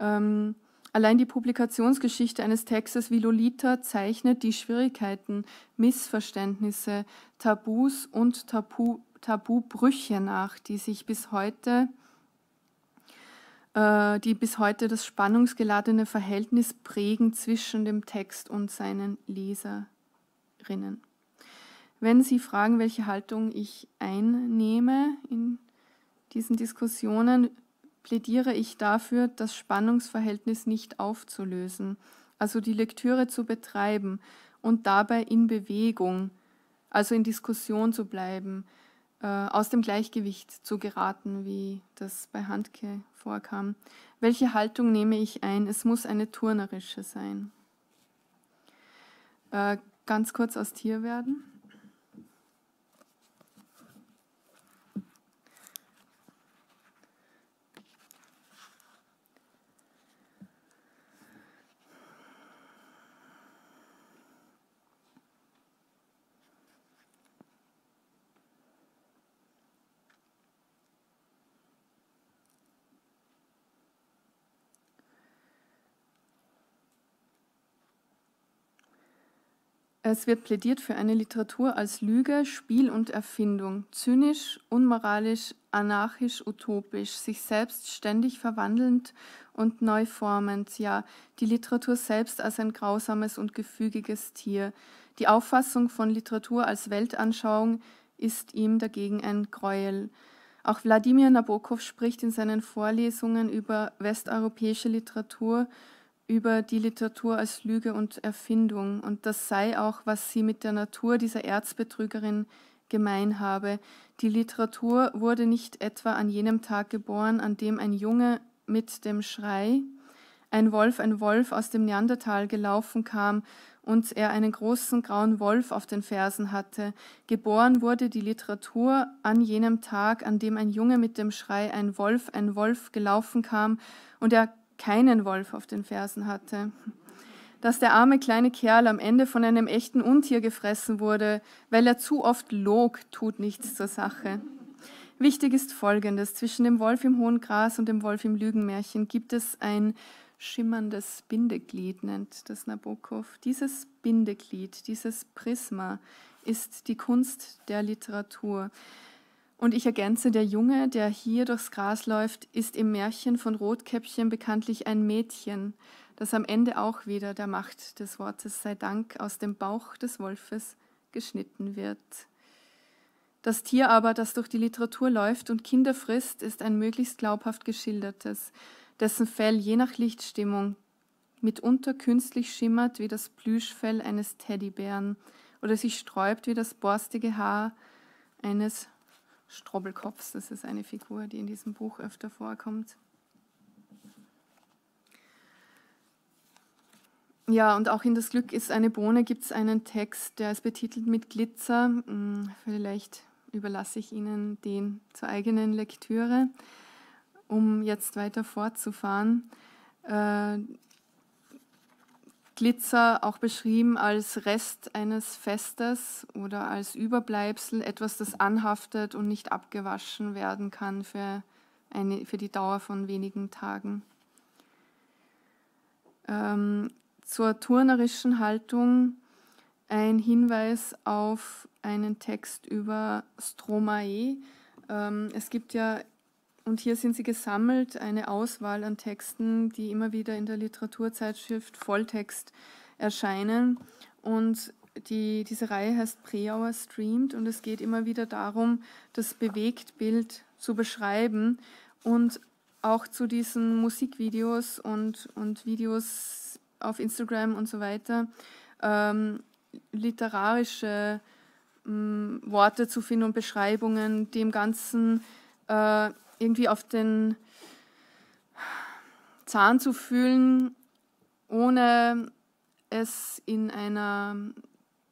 Ähm, Allein die Publikationsgeschichte eines Textes wie Lolita zeichnet die Schwierigkeiten, Missverständnisse, Tabus und Tabu, Tabubrüche nach, die sich bis heute äh, die bis heute das spannungsgeladene Verhältnis prägen zwischen dem Text und seinen Leserinnen. Wenn Sie fragen, welche Haltung ich einnehme in diesen Diskussionen, plädiere ich dafür, das Spannungsverhältnis nicht aufzulösen, also die Lektüre zu betreiben und dabei in Bewegung, also in Diskussion zu bleiben, äh, aus dem Gleichgewicht zu geraten, wie das bei Handke vorkam. Welche Haltung nehme ich ein? Es muss eine turnerische sein. Äh, ganz kurz aus Tier werden. Es wird plädiert für eine Literatur als Lüge, Spiel und Erfindung, zynisch, unmoralisch, anarchisch, utopisch, sich selbst ständig verwandelnd und neu formend, ja, die Literatur selbst als ein grausames und gefügiges Tier. Die Auffassung von Literatur als Weltanschauung ist ihm dagegen ein Gräuel. Auch Wladimir Nabokov spricht in seinen Vorlesungen über westeuropäische Literatur über die Literatur als Lüge und Erfindung. Und das sei auch, was sie mit der Natur dieser Erzbetrügerin gemein habe. Die Literatur wurde nicht etwa an jenem Tag geboren, an dem ein Junge mit dem Schrei ein Wolf, ein Wolf aus dem Neandertal gelaufen kam und er einen großen grauen Wolf auf den Fersen hatte. Geboren wurde die Literatur an jenem Tag, an dem ein Junge mit dem Schrei ein Wolf, ein Wolf gelaufen kam und er keinen Wolf auf den Fersen hatte. Dass der arme kleine Kerl am Ende von einem echten Untier gefressen wurde, weil er zu oft log, tut nichts zur Sache. Wichtig ist Folgendes. Zwischen dem Wolf im hohen Gras und dem Wolf im Lügenmärchen gibt es ein schimmerndes Bindeglied, nennt das Nabokov. Dieses Bindeglied, dieses Prisma ist die Kunst der Literatur. Und ich ergänze, der Junge, der hier durchs Gras läuft, ist im Märchen von Rotkäppchen bekanntlich ein Mädchen, das am Ende auch wieder der Macht des Wortes sei Dank aus dem Bauch des Wolfes geschnitten wird. Das Tier aber, das durch die Literatur läuft und Kinder frisst, ist ein möglichst glaubhaft geschildertes, dessen Fell je nach Lichtstimmung mitunter künstlich schimmert wie das Plüschfell eines Teddybären oder sich sträubt wie das borstige Haar eines Strobbelkopfs, das ist eine Figur, die in diesem Buch öfter vorkommt. Ja, und auch in Das Glück ist eine Bohne gibt es einen Text, der ist betitelt mit Glitzer. Hm, vielleicht überlasse ich Ihnen den zur eigenen Lektüre, um jetzt weiter fortzufahren. Äh, Glitzer auch beschrieben als Rest eines Festes oder als Überbleibsel, etwas, das anhaftet und nicht abgewaschen werden kann für, eine, für die Dauer von wenigen Tagen. Ähm, zur turnerischen Haltung ein Hinweis auf einen Text über Stromae. Ähm, es gibt ja und hier sind sie gesammelt, eine Auswahl an Texten, die immer wieder in der Literaturzeitschrift Volltext erscheinen. Und die, diese Reihe heißt Preauer Streamed und es geht immer wieder darum, das Bewegtbild zu beschreiben und auch zu diesen Musikvideos und, und Videos auf Instagram und so weiter ähm, literarische ähm, Worte zu finden und Beschreibungen, dem Ganzen äh, irgendwie auf den Zahn zu fühlen, ohne es in einer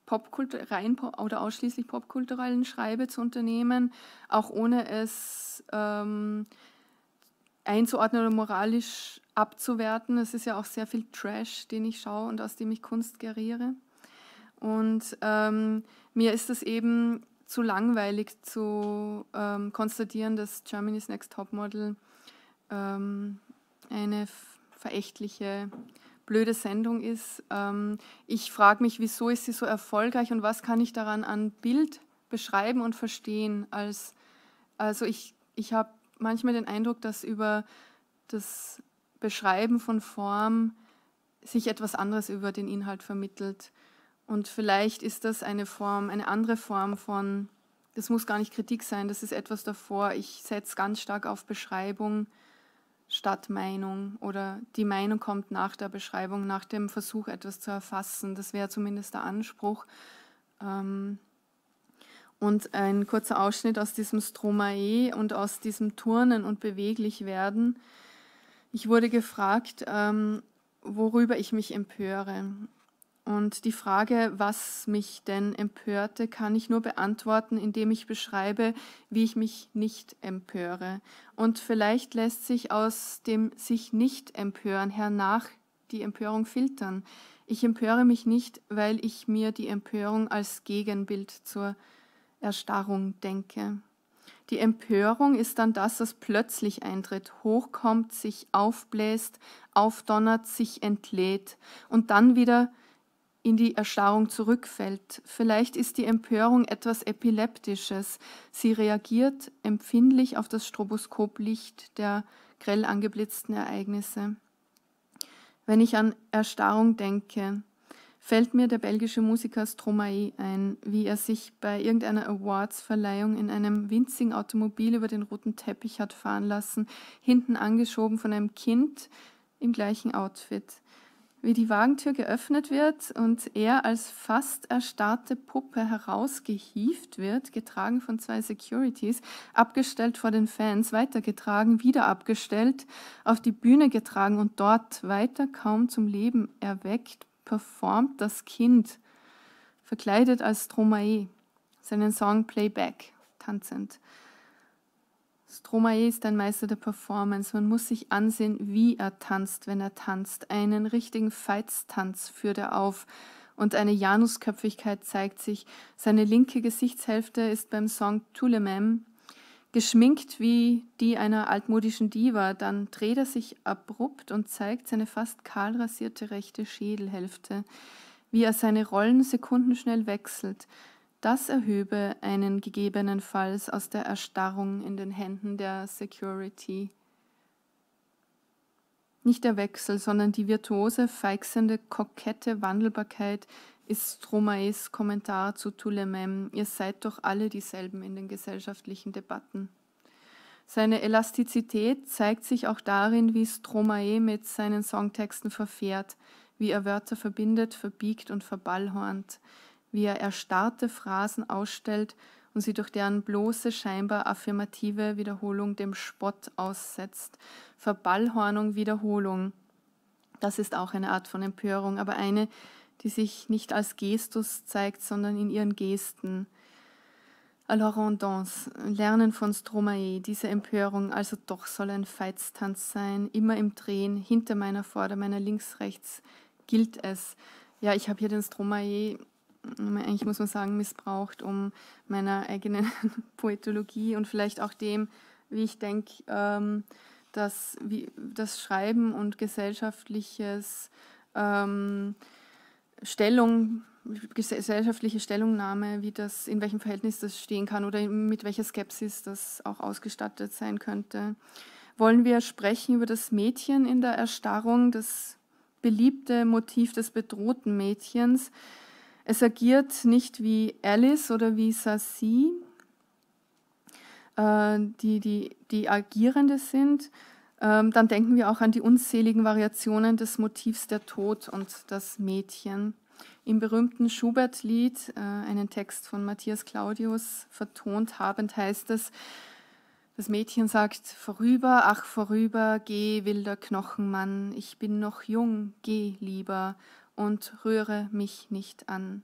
Popkultur, rein oder ausschließlich popkulturellen Schreibe zu unternehmen, auch ohne es ähm, einzuordnen oder moralisch abzuwerten. Es ist ja auch sehr viel Trash, den ich schaue und aus dem ich Kunst geriere. Und ähm, mir ist das eben zu langweilig zu ähm, konstatieren, dass Germany's Next Topmodel ähm, eine verächtliche, blöde Sendung ist. Ähm, ich frage mich, wieso ist sie so erfolgreich und was kann ich daran an Bild beschreiben und verstehen? Als, also ich, ich habe manchmal den Eindruck, dass über das Beschreiben von Form sich etwas anderes über den Inhalt vermittelt. Und vielleicht ist das eine Form, eine andere Form von, das muss gar nicht Kritik sein, das ist etwas davor. Ich setze ganz stark auf Beschreibung statt Meinung oder die Meinung kommt nach der Beschreibung, nach dem Versuch, etwas zu erfassen. Das wäre zumindest der Anspruch. Ähm, und ein kurzer Ausschnitt aus diesem Stromae und aus diesem Turnen und Beweglichwerden. Ich wurde gefragt, ähm, worüber ich mich empöre. Und die Frage, was mich denn empörte, kann ich nur beantworten, indem ich beschreibe, wie ich mich nicht empöre. Und vielleicht lässt sich aus dem sich nicht empören hernach die Empörung filtern. Ich empöre mich nicht, weil ich mir die Empörung als Gegenbild zur Erstarrung denke. Die Empörung ist dann das, was plötzlich eintritt, hochkommt, sich aufbläst, aufdonnert, sich entlädt und dann wieder in die Erstarrung zurückfällt. Vielleicht ist die Empörung etwas Epileptisches. Sie reagiert empfindlich auf das Stroboskoplicht der grell angeblitzten Ereignisse. Wenn ich an Erstarrung denke, fällt mir der belgische Musiker Stromae ein, wie er sich bei irgendeiner Awards-Verleihung in einem winzigen Automobil über den roten Teppich hat fahren lassen, hinten angeschoben von einem Kind im gleichen Outfit wie die Wagentür geöffnet wird und er als fast erstarrte Puppe herausgehieft wird, getragen von zwei Securities, abgestellt vor den Fans, weitergetragen, wieder abgestellt, auf die Bühne getragen und dort weiter kaum zum Leben erweckt, performt das Kind, verkleidet als Stromae, seinen Song Playback, tanzend. Stromae ist ein Meister der Performance. Man muss sich ansehen, wie er tanzt, wenn er tanzt. Einen richtigen Feitstanz führt er auf und eine Janusköpfigkeit zeigt sich. Seine linke Gesichtshälfte ist beim Song Tulemem geschminkt wie die einer altmodischen Diva. Dann dreht er sich abrupt und zeigt seine fast kahl rasierte rechte Schädelhälfte, wie er seine Rollen sekundenschnell wechselt. Das erhöbe einen gegebenenfalls aus der Erstarrung in den Händen der Security. Nicht der Wechsel, sondern die virtuose, feixende, kokette Wandelbarkeit ist Stromaes Kommentar zu Toulemem, ihr seid doch alle dieselben in den gesellschaftlichen Debatten. Seine Elastizität zeigt sich auch darin, wie Stromae mit seinen Songtexten verfährt, wie er Wörter verbindet, verbiegt und verballhornt, wie er erstarrte Phrasen ausstellt und sie durch deren bloße, scheinbar affirmative Wiederholung dem Spott aussetzt. Verballhornung, Wiederholung. Das ist auch eine Art von Empörung, aber eine, die sich nicht als Gestus zeigt, sondern in ihren Gesten. Alors rendance, Lernen von Stromae, diese Empörung, also doch soll ein Feitstanz sein, immer im Drehen, hinter meiner Vorder, meiner links, rechts, gilt es. Ja, ich habe hier den Stromae eigentlich muss man sagen, missbraucht, um meiner eigenen Poetologie und vielleicht auch dem, wie ich denke, ähm, dass wie, das Schreiben und gesellschaftliches ähm, Stellung, gesellschaftliche Stellungnahme, wie das, in welchem Verhältnis das stehen kann oder mit welcher Skepsis das auch ausgestattet sein könnte. Wollen wir sprechen über das Mädchen in der Erstarrung, das beliebte Motiv des bedrohten Mädchens, es agiert nicht wie Alice oder wie Sassi, äh, die, die, die Agierende sind. Ähm, dann denken wir auch an die unzähligen Variationen des Motivs der Tod und das Mädchen. Im berühmten Schubert-Lied, äh, einen Text von Matthias Claudius vertont habend, heißt es, das Mädchen sagt, vorüber, ach vorüber, geh, wilder Knochenmann, ich bin noch jung, geh lieber, und rühre mich nicht an.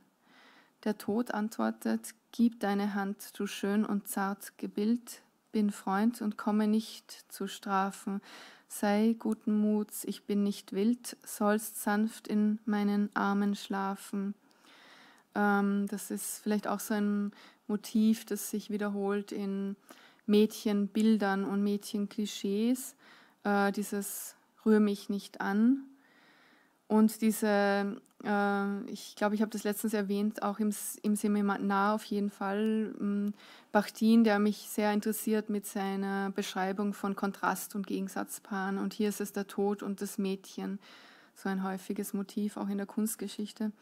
Der Tod antwortet, gib deine Hand, du schön und zart Gebild, bin Freund und komme nicht zu Strafen, sei guten Muts, ich bin nicht wild, sollst sanft in meinen Armen schlafen. Ähm, das ist vielleicht auch so ein Motiv, das sich wiederholt in Mädchenbildern und Mädchenklischees, äh, dieses rühr mich nicht an. Und diese, äh, ich glaube, ich habe das letztens erwähnt, auch im, im Seminar auf jeden Fall, ähm, Bachtin, der mich sehr interessiert mit seiner Beschreibung von Kontrast- und Gegensatzpaaren. Und hier ist es der Tod und das Mädchen, so ein häufiges Motiv auch in der Kunstgeschichte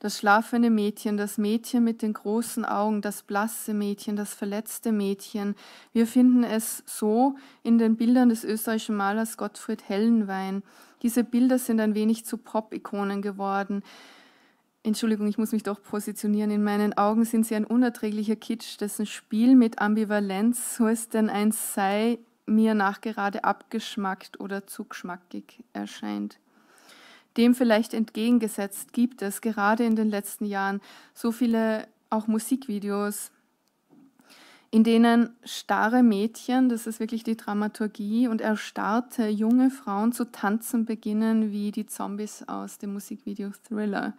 das schlafende Mädchen, das Mädchen mit den großen Augen, das blasse Mädchen, das verletzte Mädchen. Wir finden es so in den Bildern des österreichischen Malers Gottfried Hellenwein. Diese Bilder sind ein wenig zu Pop-Ikonen geworden. Entschuldigung, ich muss mich doch positionieren. In meinen Augen sind sie ein unerträglicher Kitsch, dessen Spiel mit Ambivalenz, so es denn eins sei, mir nachgerade abgeschmackt oder zu geschmackig erscheint. Dem vielleicht entgegengesetzt gibt es gerade in den letzten Jahren so viele auch Musikvideos, in denen starre Mädchen, das ist wirklich die Dramaturgie, und erstarrte junge Frauen zu tanzen beginnen wie die Zombies aus dem Musikvideo Thriller.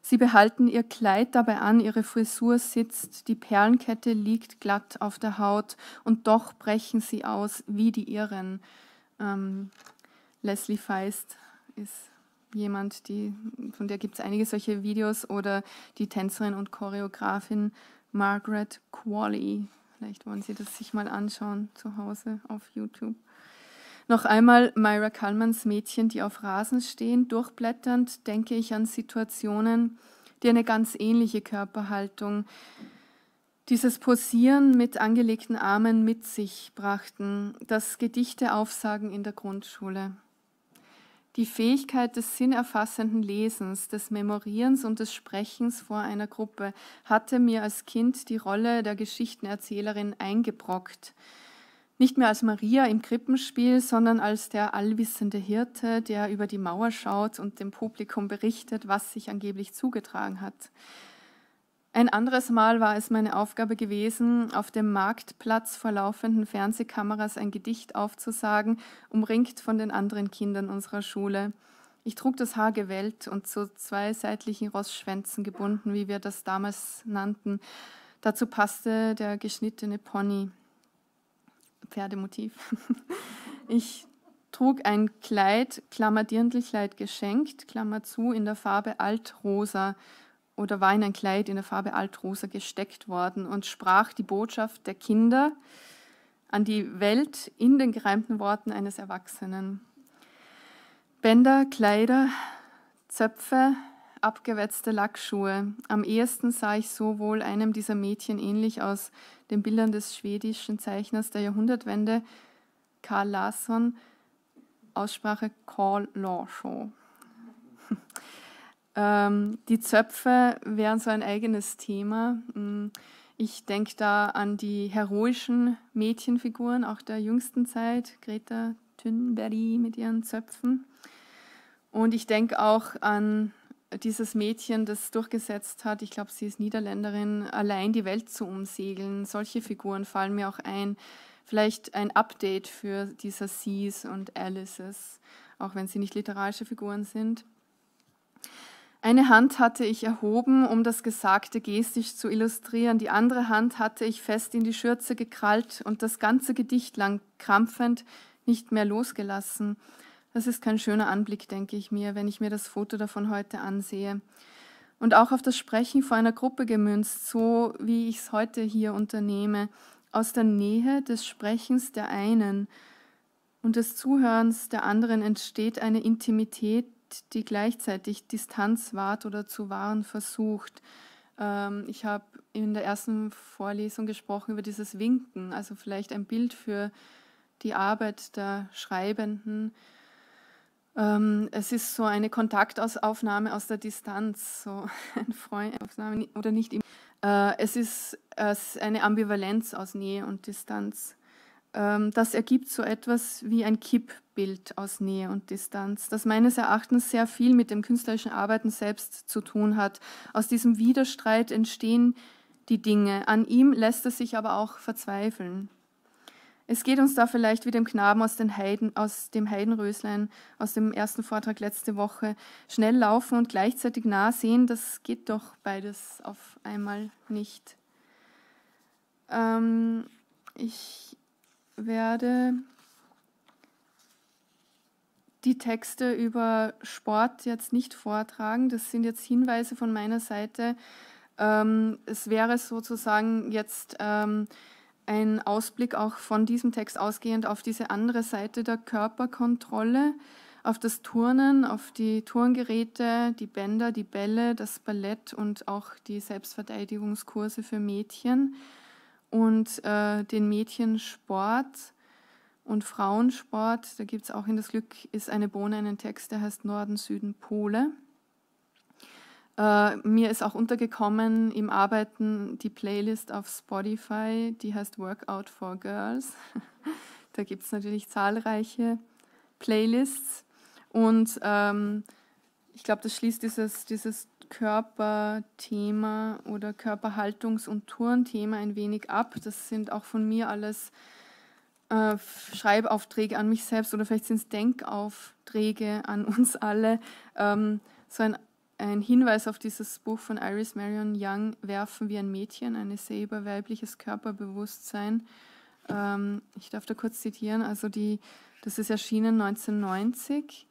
Sie behalten ihr Kleid dabei an, ihre Frisur sitzt, die Perlenkette liegt glatt auf der Haut und doch brechen sie aus wie die Irren. Ähm, Leslie Feist ist jemand, die, von der gibt es einige solche Videos, oder die Tänzerin und Choreografin Margaret Qualley. Vielleicht wollen Sie das sich mal anschauen zu Hause auf YouTube. Noch einmal Myra Kallmanns Mädchen, die auf Rasen stehen. Durchblätternd denke ich an Situationen, die eine ganz ähnliche Körperhaltung, dieses Posieren mit angelegten Armen mit sich brachten, das Gedichte aufsagen in der Grundschule die Fähigkeit des sinnerfassenden Lesens, des Memorierens und des Sprechens vor einer Gruppe hatte mir als Kind die Rolle der Geschichtenerzählerin eingebrockt. Nicht mehr als Maria im Krippenspiel, sondern als der allwissende Hirte, der über die Mauer schaut und dem Publikum berichtet, was sich angeblich zugetragen hat. Ein anderes Mal war es meine Aufgabe gewesen, auf dem Marktplatz vor laufenden Fernsehkameras ein Gedicht aufzusagen, umringt von den anderen Kindern unserer Schule. Ich trug das Haar gewellt und zu zwei seitlichen Rossschwänzen gebunden, wie wir das damals nannten. Dazu passte der geschnittene Pony. Pferdemotiv. Ich trug ein Kleid, Klammer Dirndlkleid geschenkt, Klammer zu, in der Farbe Altrosa oder war in ein Kleid in der Farbe Altrosa gesteckt worden und sprach die Botschaft der Kinder an die Welt in den gereimten Worten eines Erwachsenen. Bänder, Kleider, Zöpfe, abgewetzte Lackschuhe. Am ehesten sah ich so wohl einem dieser Mädchen ähnlich aus den Bildern des schwedischen Zeichners der Jahrhundertwende, Karl Larsson, Aussprache Karl Larsson. Ähm, die Zöpfe wären so ein eigenes Thema. Mm, ich denke da an die heroischen Mädchenfiguren auch der jüngsten Zeit, Greta Thunberg mit ihren Zöpfen. Und ich denke auch an dieses Mädchen, das durchgesetzt hat, ich glaube, sie ist Niederländerin, allein die Welt zu umsegeln. Solche Figuren fallen mir auch ein. Vielleicht ein Update für diese Seas und Alices, auch wenn sie nicht literarische Figuren sind. Eine Hand hatte ich erhoben, um das Gesagte gestisch zu illustrieren, die andere Hand hatte ich fest in die Schürze gekrallt und das ganze Gedicht lang krampfend nicht mehr losgelassen. Das ist kein schöner Anblick, denke ich mir, wenn ich mir das Foto davon heute ansehe. Und auch auf das Sprechen vor einer Gruppe gemünzt, so wie ich es heute hier unternehme, aus der Nähe des Sprechens der einen und des Zuhörens der anderen entsteht eine Intimität, die gleichzeitig Distanz wahrt oder zu wahren versucht. Ähm, ich habe in der ersten Vorlesung gesprochen über dieses Winken, also vielleicht ein Bild für die Arbeit der Schreibenden. Ähm, es ist so eine Kontaktaufnahme aus der Distanz, so ein Freund oder nicht. Äh, es ist äh, eine Ambivalenz aus Nähe und Distanz. Ähm, das ergibt so etwas wie ein Kippbild aus Nähe und Distanz, das meines Erachtens sehr viel mit dem künstlerischen Arbeiten selbst zu tun hat. Aus diesem Widerstreit entstehen die Dinge, an ihm lässt es sich aber auch verzweifeln. Es geht uns da vielleicht wie dem Knaben aus, Heiden, aus dem Heidenröslein, aus dem ersten Vortrag letzte Woche. Schnell laufen und gleichzeitig nah sehen, das geht doch beides auf einmal nicht. Ähm, ich werde, die Texte über Sport jetzt nicht vortragen. Das sind jetzt Hinweise von meiner Seite. Ähm, es wäre sozusagen jetzt ähm, ein Ausblick auch von diesem Text ausgehend auf diese andere Seite der Körperkontrolle, auf das Turnen, auf die Turngeräte, die Bänder, die Bälle, das Ballett und auch die Selbstverteidigungskurse für Mädchen und äh, den Mädchensport und Frauensport. Da gibt es auch in das Glück ist eine Bohne einen Text, der heißt Norden, Süden, Pole. Äh, mir ist auch untergekommen im Arbeiten die Playlist auf Spotify, die heißt Workout for Girls. da gibt es natürlich zahlreiche Playlists und ähm, ich glaube, das schließt dieses, dieses Körperthema oder Körperhaltungs- und Turnthema ein wenig ab. Das sind auch von mir alles äh, Schreibaufträge an mich selbst oder vielleicht sind es Denkaufträge an uns alle. Ähm, so ein, ein Hinweis auf dieses Buch von Iris Marion Young, Werfen wie ein Mädchen, ein sehr über weibliches Körperbewusstsein. Ähm, ich darf da kurz zitieren, also die, das ist erschienen 1990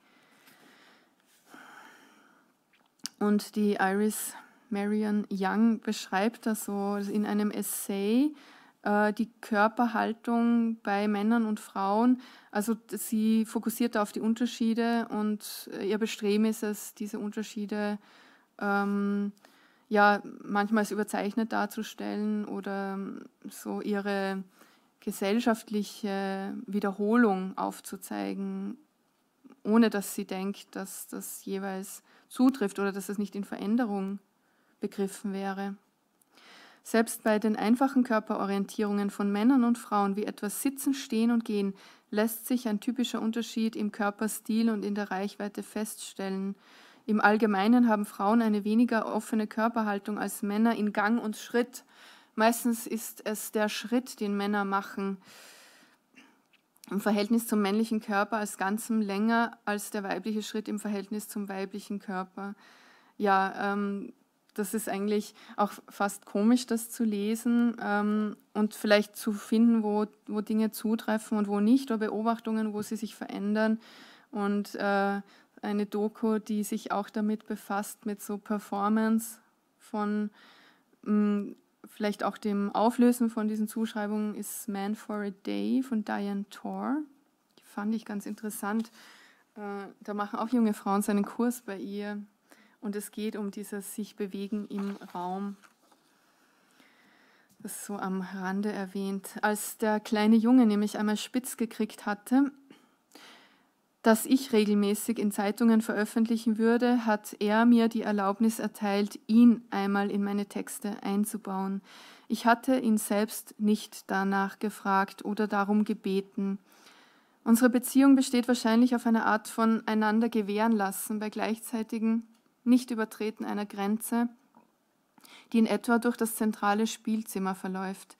Und die Iris Marion Young beschreibt das so in einem Essay, äh, die Körperhaltung bei Männern und Frauen. Also sie fokussiert auf die Unterschiede und äh, ihr Bestreben ist es, diese Unterschiede ähm, ja manchmal als überzeichnet darzustellen oder ähm, so ihre gesellschaftliche Wiederholung aufzuzeigen, ohne dass sie denkt, dass das jeweils zutrifft oder dass es nicht in Veränderung begriffen wäre. Selbst bei den einfachen Körperorientierungen von Männern und Frauen wie etwas Sitzen, Stehen und Gehen lässt sich ein typischer Unterschied im Körperstil und in der Reichweite feststellen. Im Allgemeinen haben Frauen eine weniger offene Körperhaltung als Männer in Gang und Schritt. Meistens ist es der Schritt, den Männer machen, im Verhältnis zum männlichen Körper als Ganzem länger als der weibliche Schritt im Verhältnis zum weiblichen Körper. Ja, ähm, das ist eigentlich auch fast komisch, das zu lesen ähm, und vielleicht zu finden, wo, wo Dinge zutreffen und wo nicht, oder Beobachtungen, wo sie sich verändern. Und äh, eine Doku, die sich auch damit befasst, mit so Performance von mm, vielleicht auch dem Auflösen von diesen Zuschreibungen ist Man for a Day von Diane Tor. Die fand ich ganz interessant. Äh, da machen auch junge Frauen seinen Kurs bei ihr. Und es geht um dieses sich bewegen im Raum. Das ist so am Rande erwähnt. Als der kleine Junge nämlich einmal spitz gekriegt hatte, dass ich regelmäßig in Zeitungen veröffentlichen würde, hat er mir die Erlaubnis erteilt, ihn einmal in meine Texte einzubauen. Ich hatte ihn selbst nicht danach gefragt oder darum gebeten. Unsere Beziehung besteht wahrscheinlich auf einer Art von einander gewähren lassen bei gleichzeitigem Nichtübertreten einer Grenze, die in etwa durch das zentrale Spielzimmer verläuft.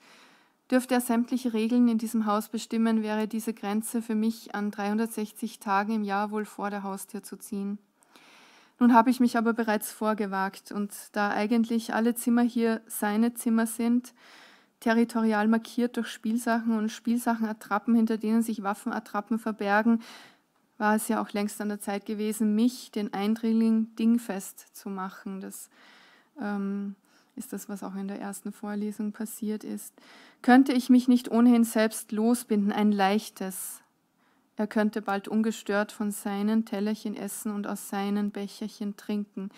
Dürfte er sämtliche Regeln in diesem Haus bestimmen, wäre diese Grenze für mich an 360 Tagen im Jahr wohl vor der Haustür zu ziehen. Nun habe ich mich aber bereits vorgewagt und da eigentlich alle Zimmer hier seine Zimmer sind, territorial markiert durch Spielsachen und Spielsachenattrappen, hinter denen sich Waffenattrappen verbergen, war es ja auch längst an der Zeit gewesen, mich, den Eindringling, dingfest zu machen. Das ähm, ist das, was auch in der ersten Vorlesung passiert ist, könnte ich mich nicht ohnehin selbst losbinden, ein leichtes. Er könnte bald ungestört von seinen Tellerchen essen und aus seinen Becherchen trinken.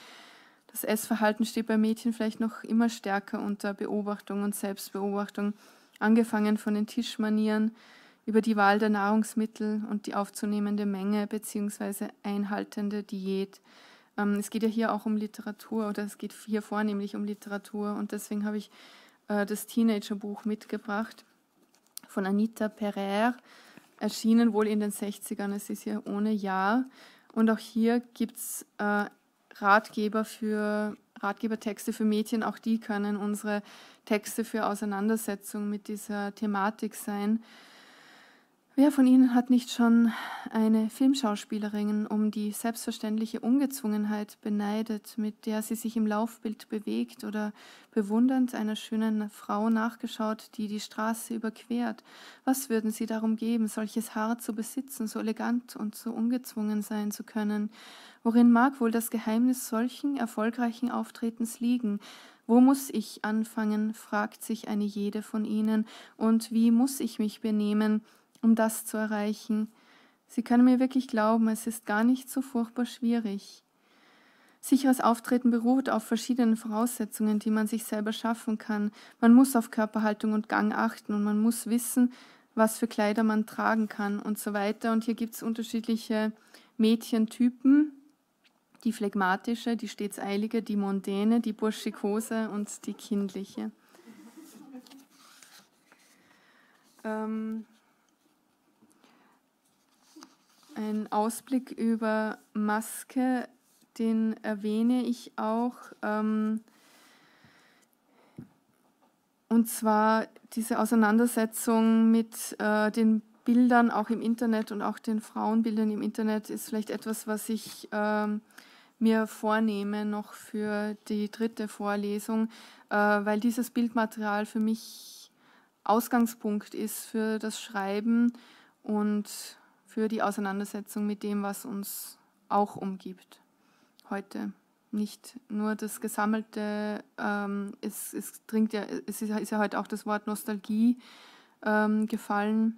Das Essverhalten steht bei Mädchen vielleicht noch immer stärker unter Beobachtung und Selbstbeobachtung, angefangen von den Tischmanieren über die Wahl der Nahrungsmittel und die aufzunehmende Menge bzw. einhaltende Diät. Ähm, es geht ja hier auch um Literatur oder es geht hier vornehmlich um Literatur und deswegen habe ich äh, das Teenagerbuch mitgebracht von Anita Pereire, erschienen wohl in den 60ern, es ist ja ohne Jahr. Und auch hier gibt es äh, Ratgeber für Ratgebertexte für Mädchen, auch die können unsere Texte für Auseinandersetzung mit dieser Thematik sein. Wer von Ihnen hat nicht schon eine Filmschauspielerin um die selbstverständliche Ungezwungenheit beneidet, mit der sie sich im Laufbild bewegt oder bewundernd einer schönen Frau nachgeschaut, die die Straße überquert? Was würden Sie darum geben, solches Haar zu besitzen, so elegant und so ungezwungen sein zu können? Worin mag wohl das Geheimnis solchen erfolgreichen Auftretens liegen? Wo muss ich anfangen, fragt sich eine jede von Ihnen, und wie muss ich mich benehmen, um das zu erreichen. Sie können mir wirklich glauben, es ist gar nicht so furchtbar schwierig. Sicheres Auftreten beruht auf verschiedenen Voraussetzungen, die man sich selber schaffen kann. Man muss auf Körperhaltung und Gang achten und man muss wissen, was für Kleider man tragen kann und so weiter. Und hier gibt es unterschiedliche Mädchentypen, die phlegmatische, die stets eilige, die mondäne, die burschikose und die kindliche. Ähm, ein Ausblick über Maske, den erwähne ich auch. Ähm, und zwar diese Auseinandersetzung mit äh, den Bildern auch im Internet und auch den Frauenbildern im Internet ist vielleicht etwas, was ich äh, mir vornehme noch für die dritte Vorlesung, äh, weil dieses Bildmaterial für mich Ausgangspunkt ist für das Schreiben und für die Auseinandersetzung mit dem, was uns auch umgibt heute. Nicht nur das Gesammelte, ähm, es, es dringt ja, es ist, ist ja heute auch das Wort Nostalgie ähm, gefallen.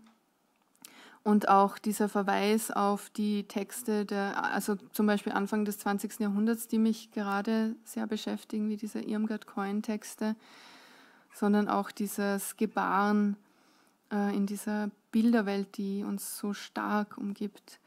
Und auch dieser Verweis auf die Texte, der, also zum Beispiel Anfang des 20. Jahrhunderts, die mich gerade sehr beschäftigen, wie diese Irmgard-Coin-Texte, sondern auch dieses Gebaren äh, in dieser Bilderwelt, die uns so stark umgibt.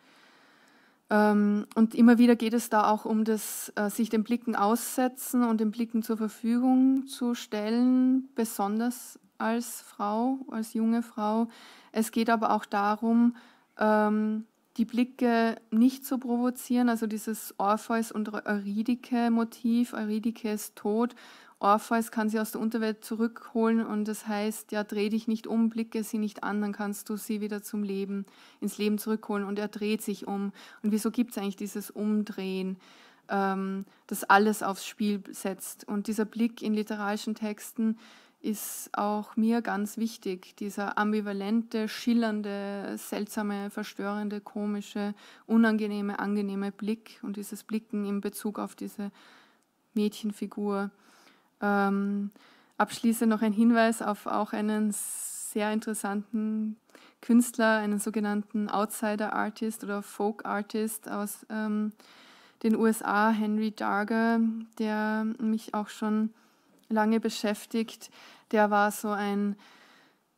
Ähm, und immer wieder geht es da auch um das, äh, sich den Blicken aussetzen und den Blicken zur Verfügung zu stellen, besonders als Frau, als junge Frau. Es geht aber auch darum, ähm, die Blicke nicht zu provozieren, also dieses Orpheus und euridike motiv Euridike ist tot Orpheus kann sie aus der Unterwelt zurückholen und das heißt, ja, dreh dich nicht um, blicke sie nicht an, dann kannst du sie wieder zum Leben, ins Leben zurückholen und er dreht sich um. Und wieso gibt es eigentlich dieses Umdrehen, ähm, das alles aufs Spiel setzt? Und dieser Blick in literarischen Texten ist auch mir ganz wichtig, dieser ambivalente, schillernde, seltsame, verstörende, komische, unangenehme, angenehme Blick und dieses Blicken in Bezug auf diese Mädchenfigur. Ähm, abschließend noch ein Hinweis auf auch einen sehr interessanten Künstler, einen sogenannten Outsider Artist oder Folk Artist aus ähm, den USA, Henry Darger, der mich auch schon lange beschäftigt. Der war so ein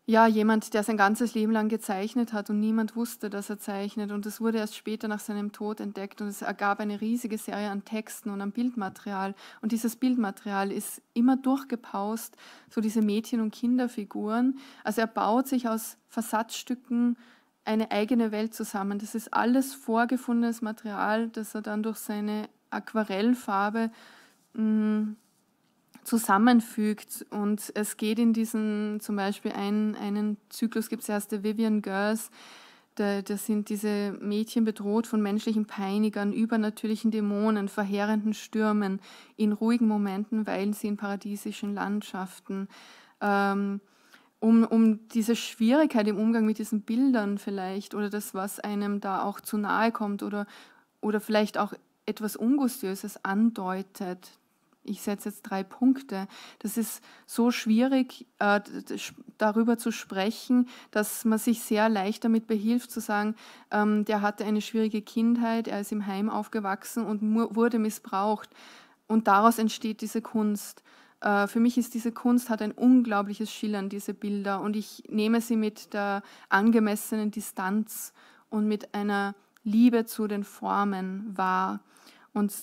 ja, jemand, der sein ganzes Leben lang gezeichnet hat und niemand wusste, dass er zeichnet. Und es wurde erst später nach seinem Tod entdeckt und es ergab eine riesige Serie an Texten und an Bildmaterial. Und dieses Bildmaterial ist immer durchgepaust, so diese Mädchen- und Kinderfiguren. Also er baut sich aus Versatzstücken eine eigene Welt zusammen. Das ist alles vorgefundenes Material, das er dann durch seine Aquarellfarbe mh, mm, zusammenfügt. Und es geht in diesen, zum Beispiel einen, einen Zyklus gibt es ja aus der Vivian Girls, da, da, sind diese Mädchen bedroht von menschlichen Peinigern, übernatürlichen Dämonen, verheerenden Stürmen, in ruhigen Momenten weilen sie in paradiesischen Landschaften. Ähm, um, um diese Schwierigkeit im Umgang mit diesen Bildern vielleicht oder das, was einem da auch zu nahe kommt oder, oder vielleicht auch etwas Ungustiöses andeutet, ich setze jetzt drei Punkte. Das ist so schwierig, äh, darüber zu sprechen, dass man sich sehr leicht damit behilft, zu sagen, ähm, der hatte eine schwierige Kindheit, er ist im Heim aufgewachsen und wurde missbraucht. Und daraus entsteht diese Kunst. Äh, für mich ist diese Kunst, hat ein unglaubliches Schillern, diese Bilder. Und ich nehme sie mit der angemessenen Distanz und mit einer Liebe zu den Formen wahr. Und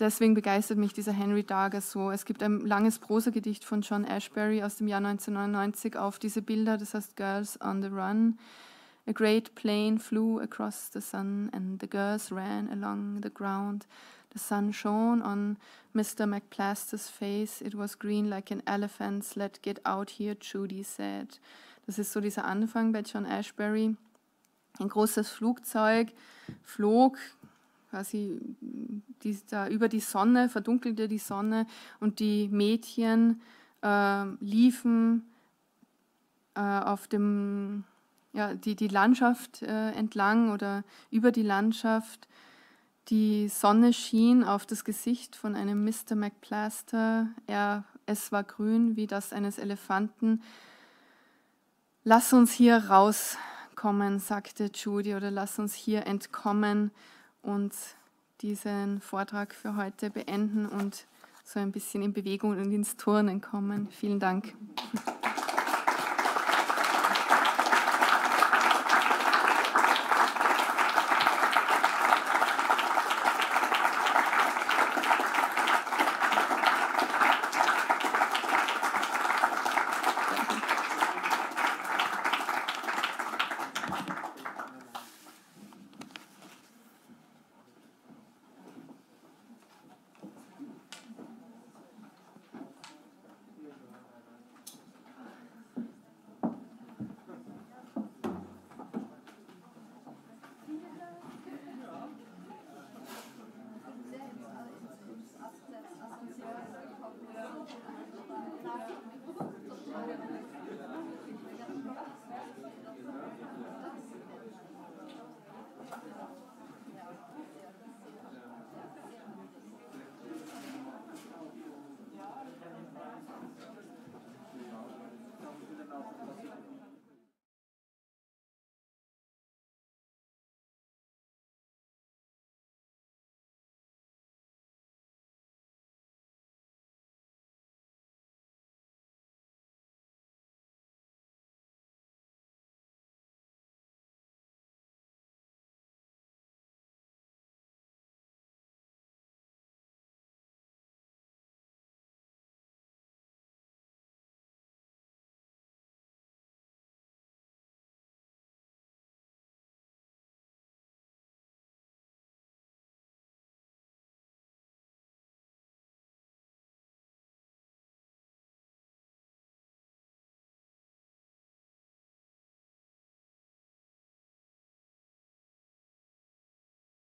deswegen begeistert mich dieser Henry Darger so. Es gibt ein langes Prosagedicht von John Ashbery aus dem Jahr 1999 auf diese Bilder, das heißt Girls on the Run. A great plane flew across the sun and the girls ran along the ground. The sun shone on Mr. McPlaster's face. It was green like an elephant's. Let's get out here, Judy said. Das ist so dieser Anfang bei John Ashbery. Ein großes Flugzeug flog quasi die, da über die Sonne, verdunkelte die Sonne und die Mädchen äh, liefen äh, auf dem, ja, die, die Landschaft äh, entlang oder über die Landschaft. Die Sonne schien auf das Gesicht von einem Mr. McPlaster. Er, es war grün wie das eines Elefanten. Lass uns hier rauskommen, sagte Judy, oder lass uns hier entkommen und diesen Vortrag für heute beenden und so ein bisschen in Bewegung und ins Turnen kommen. Vielen Dank.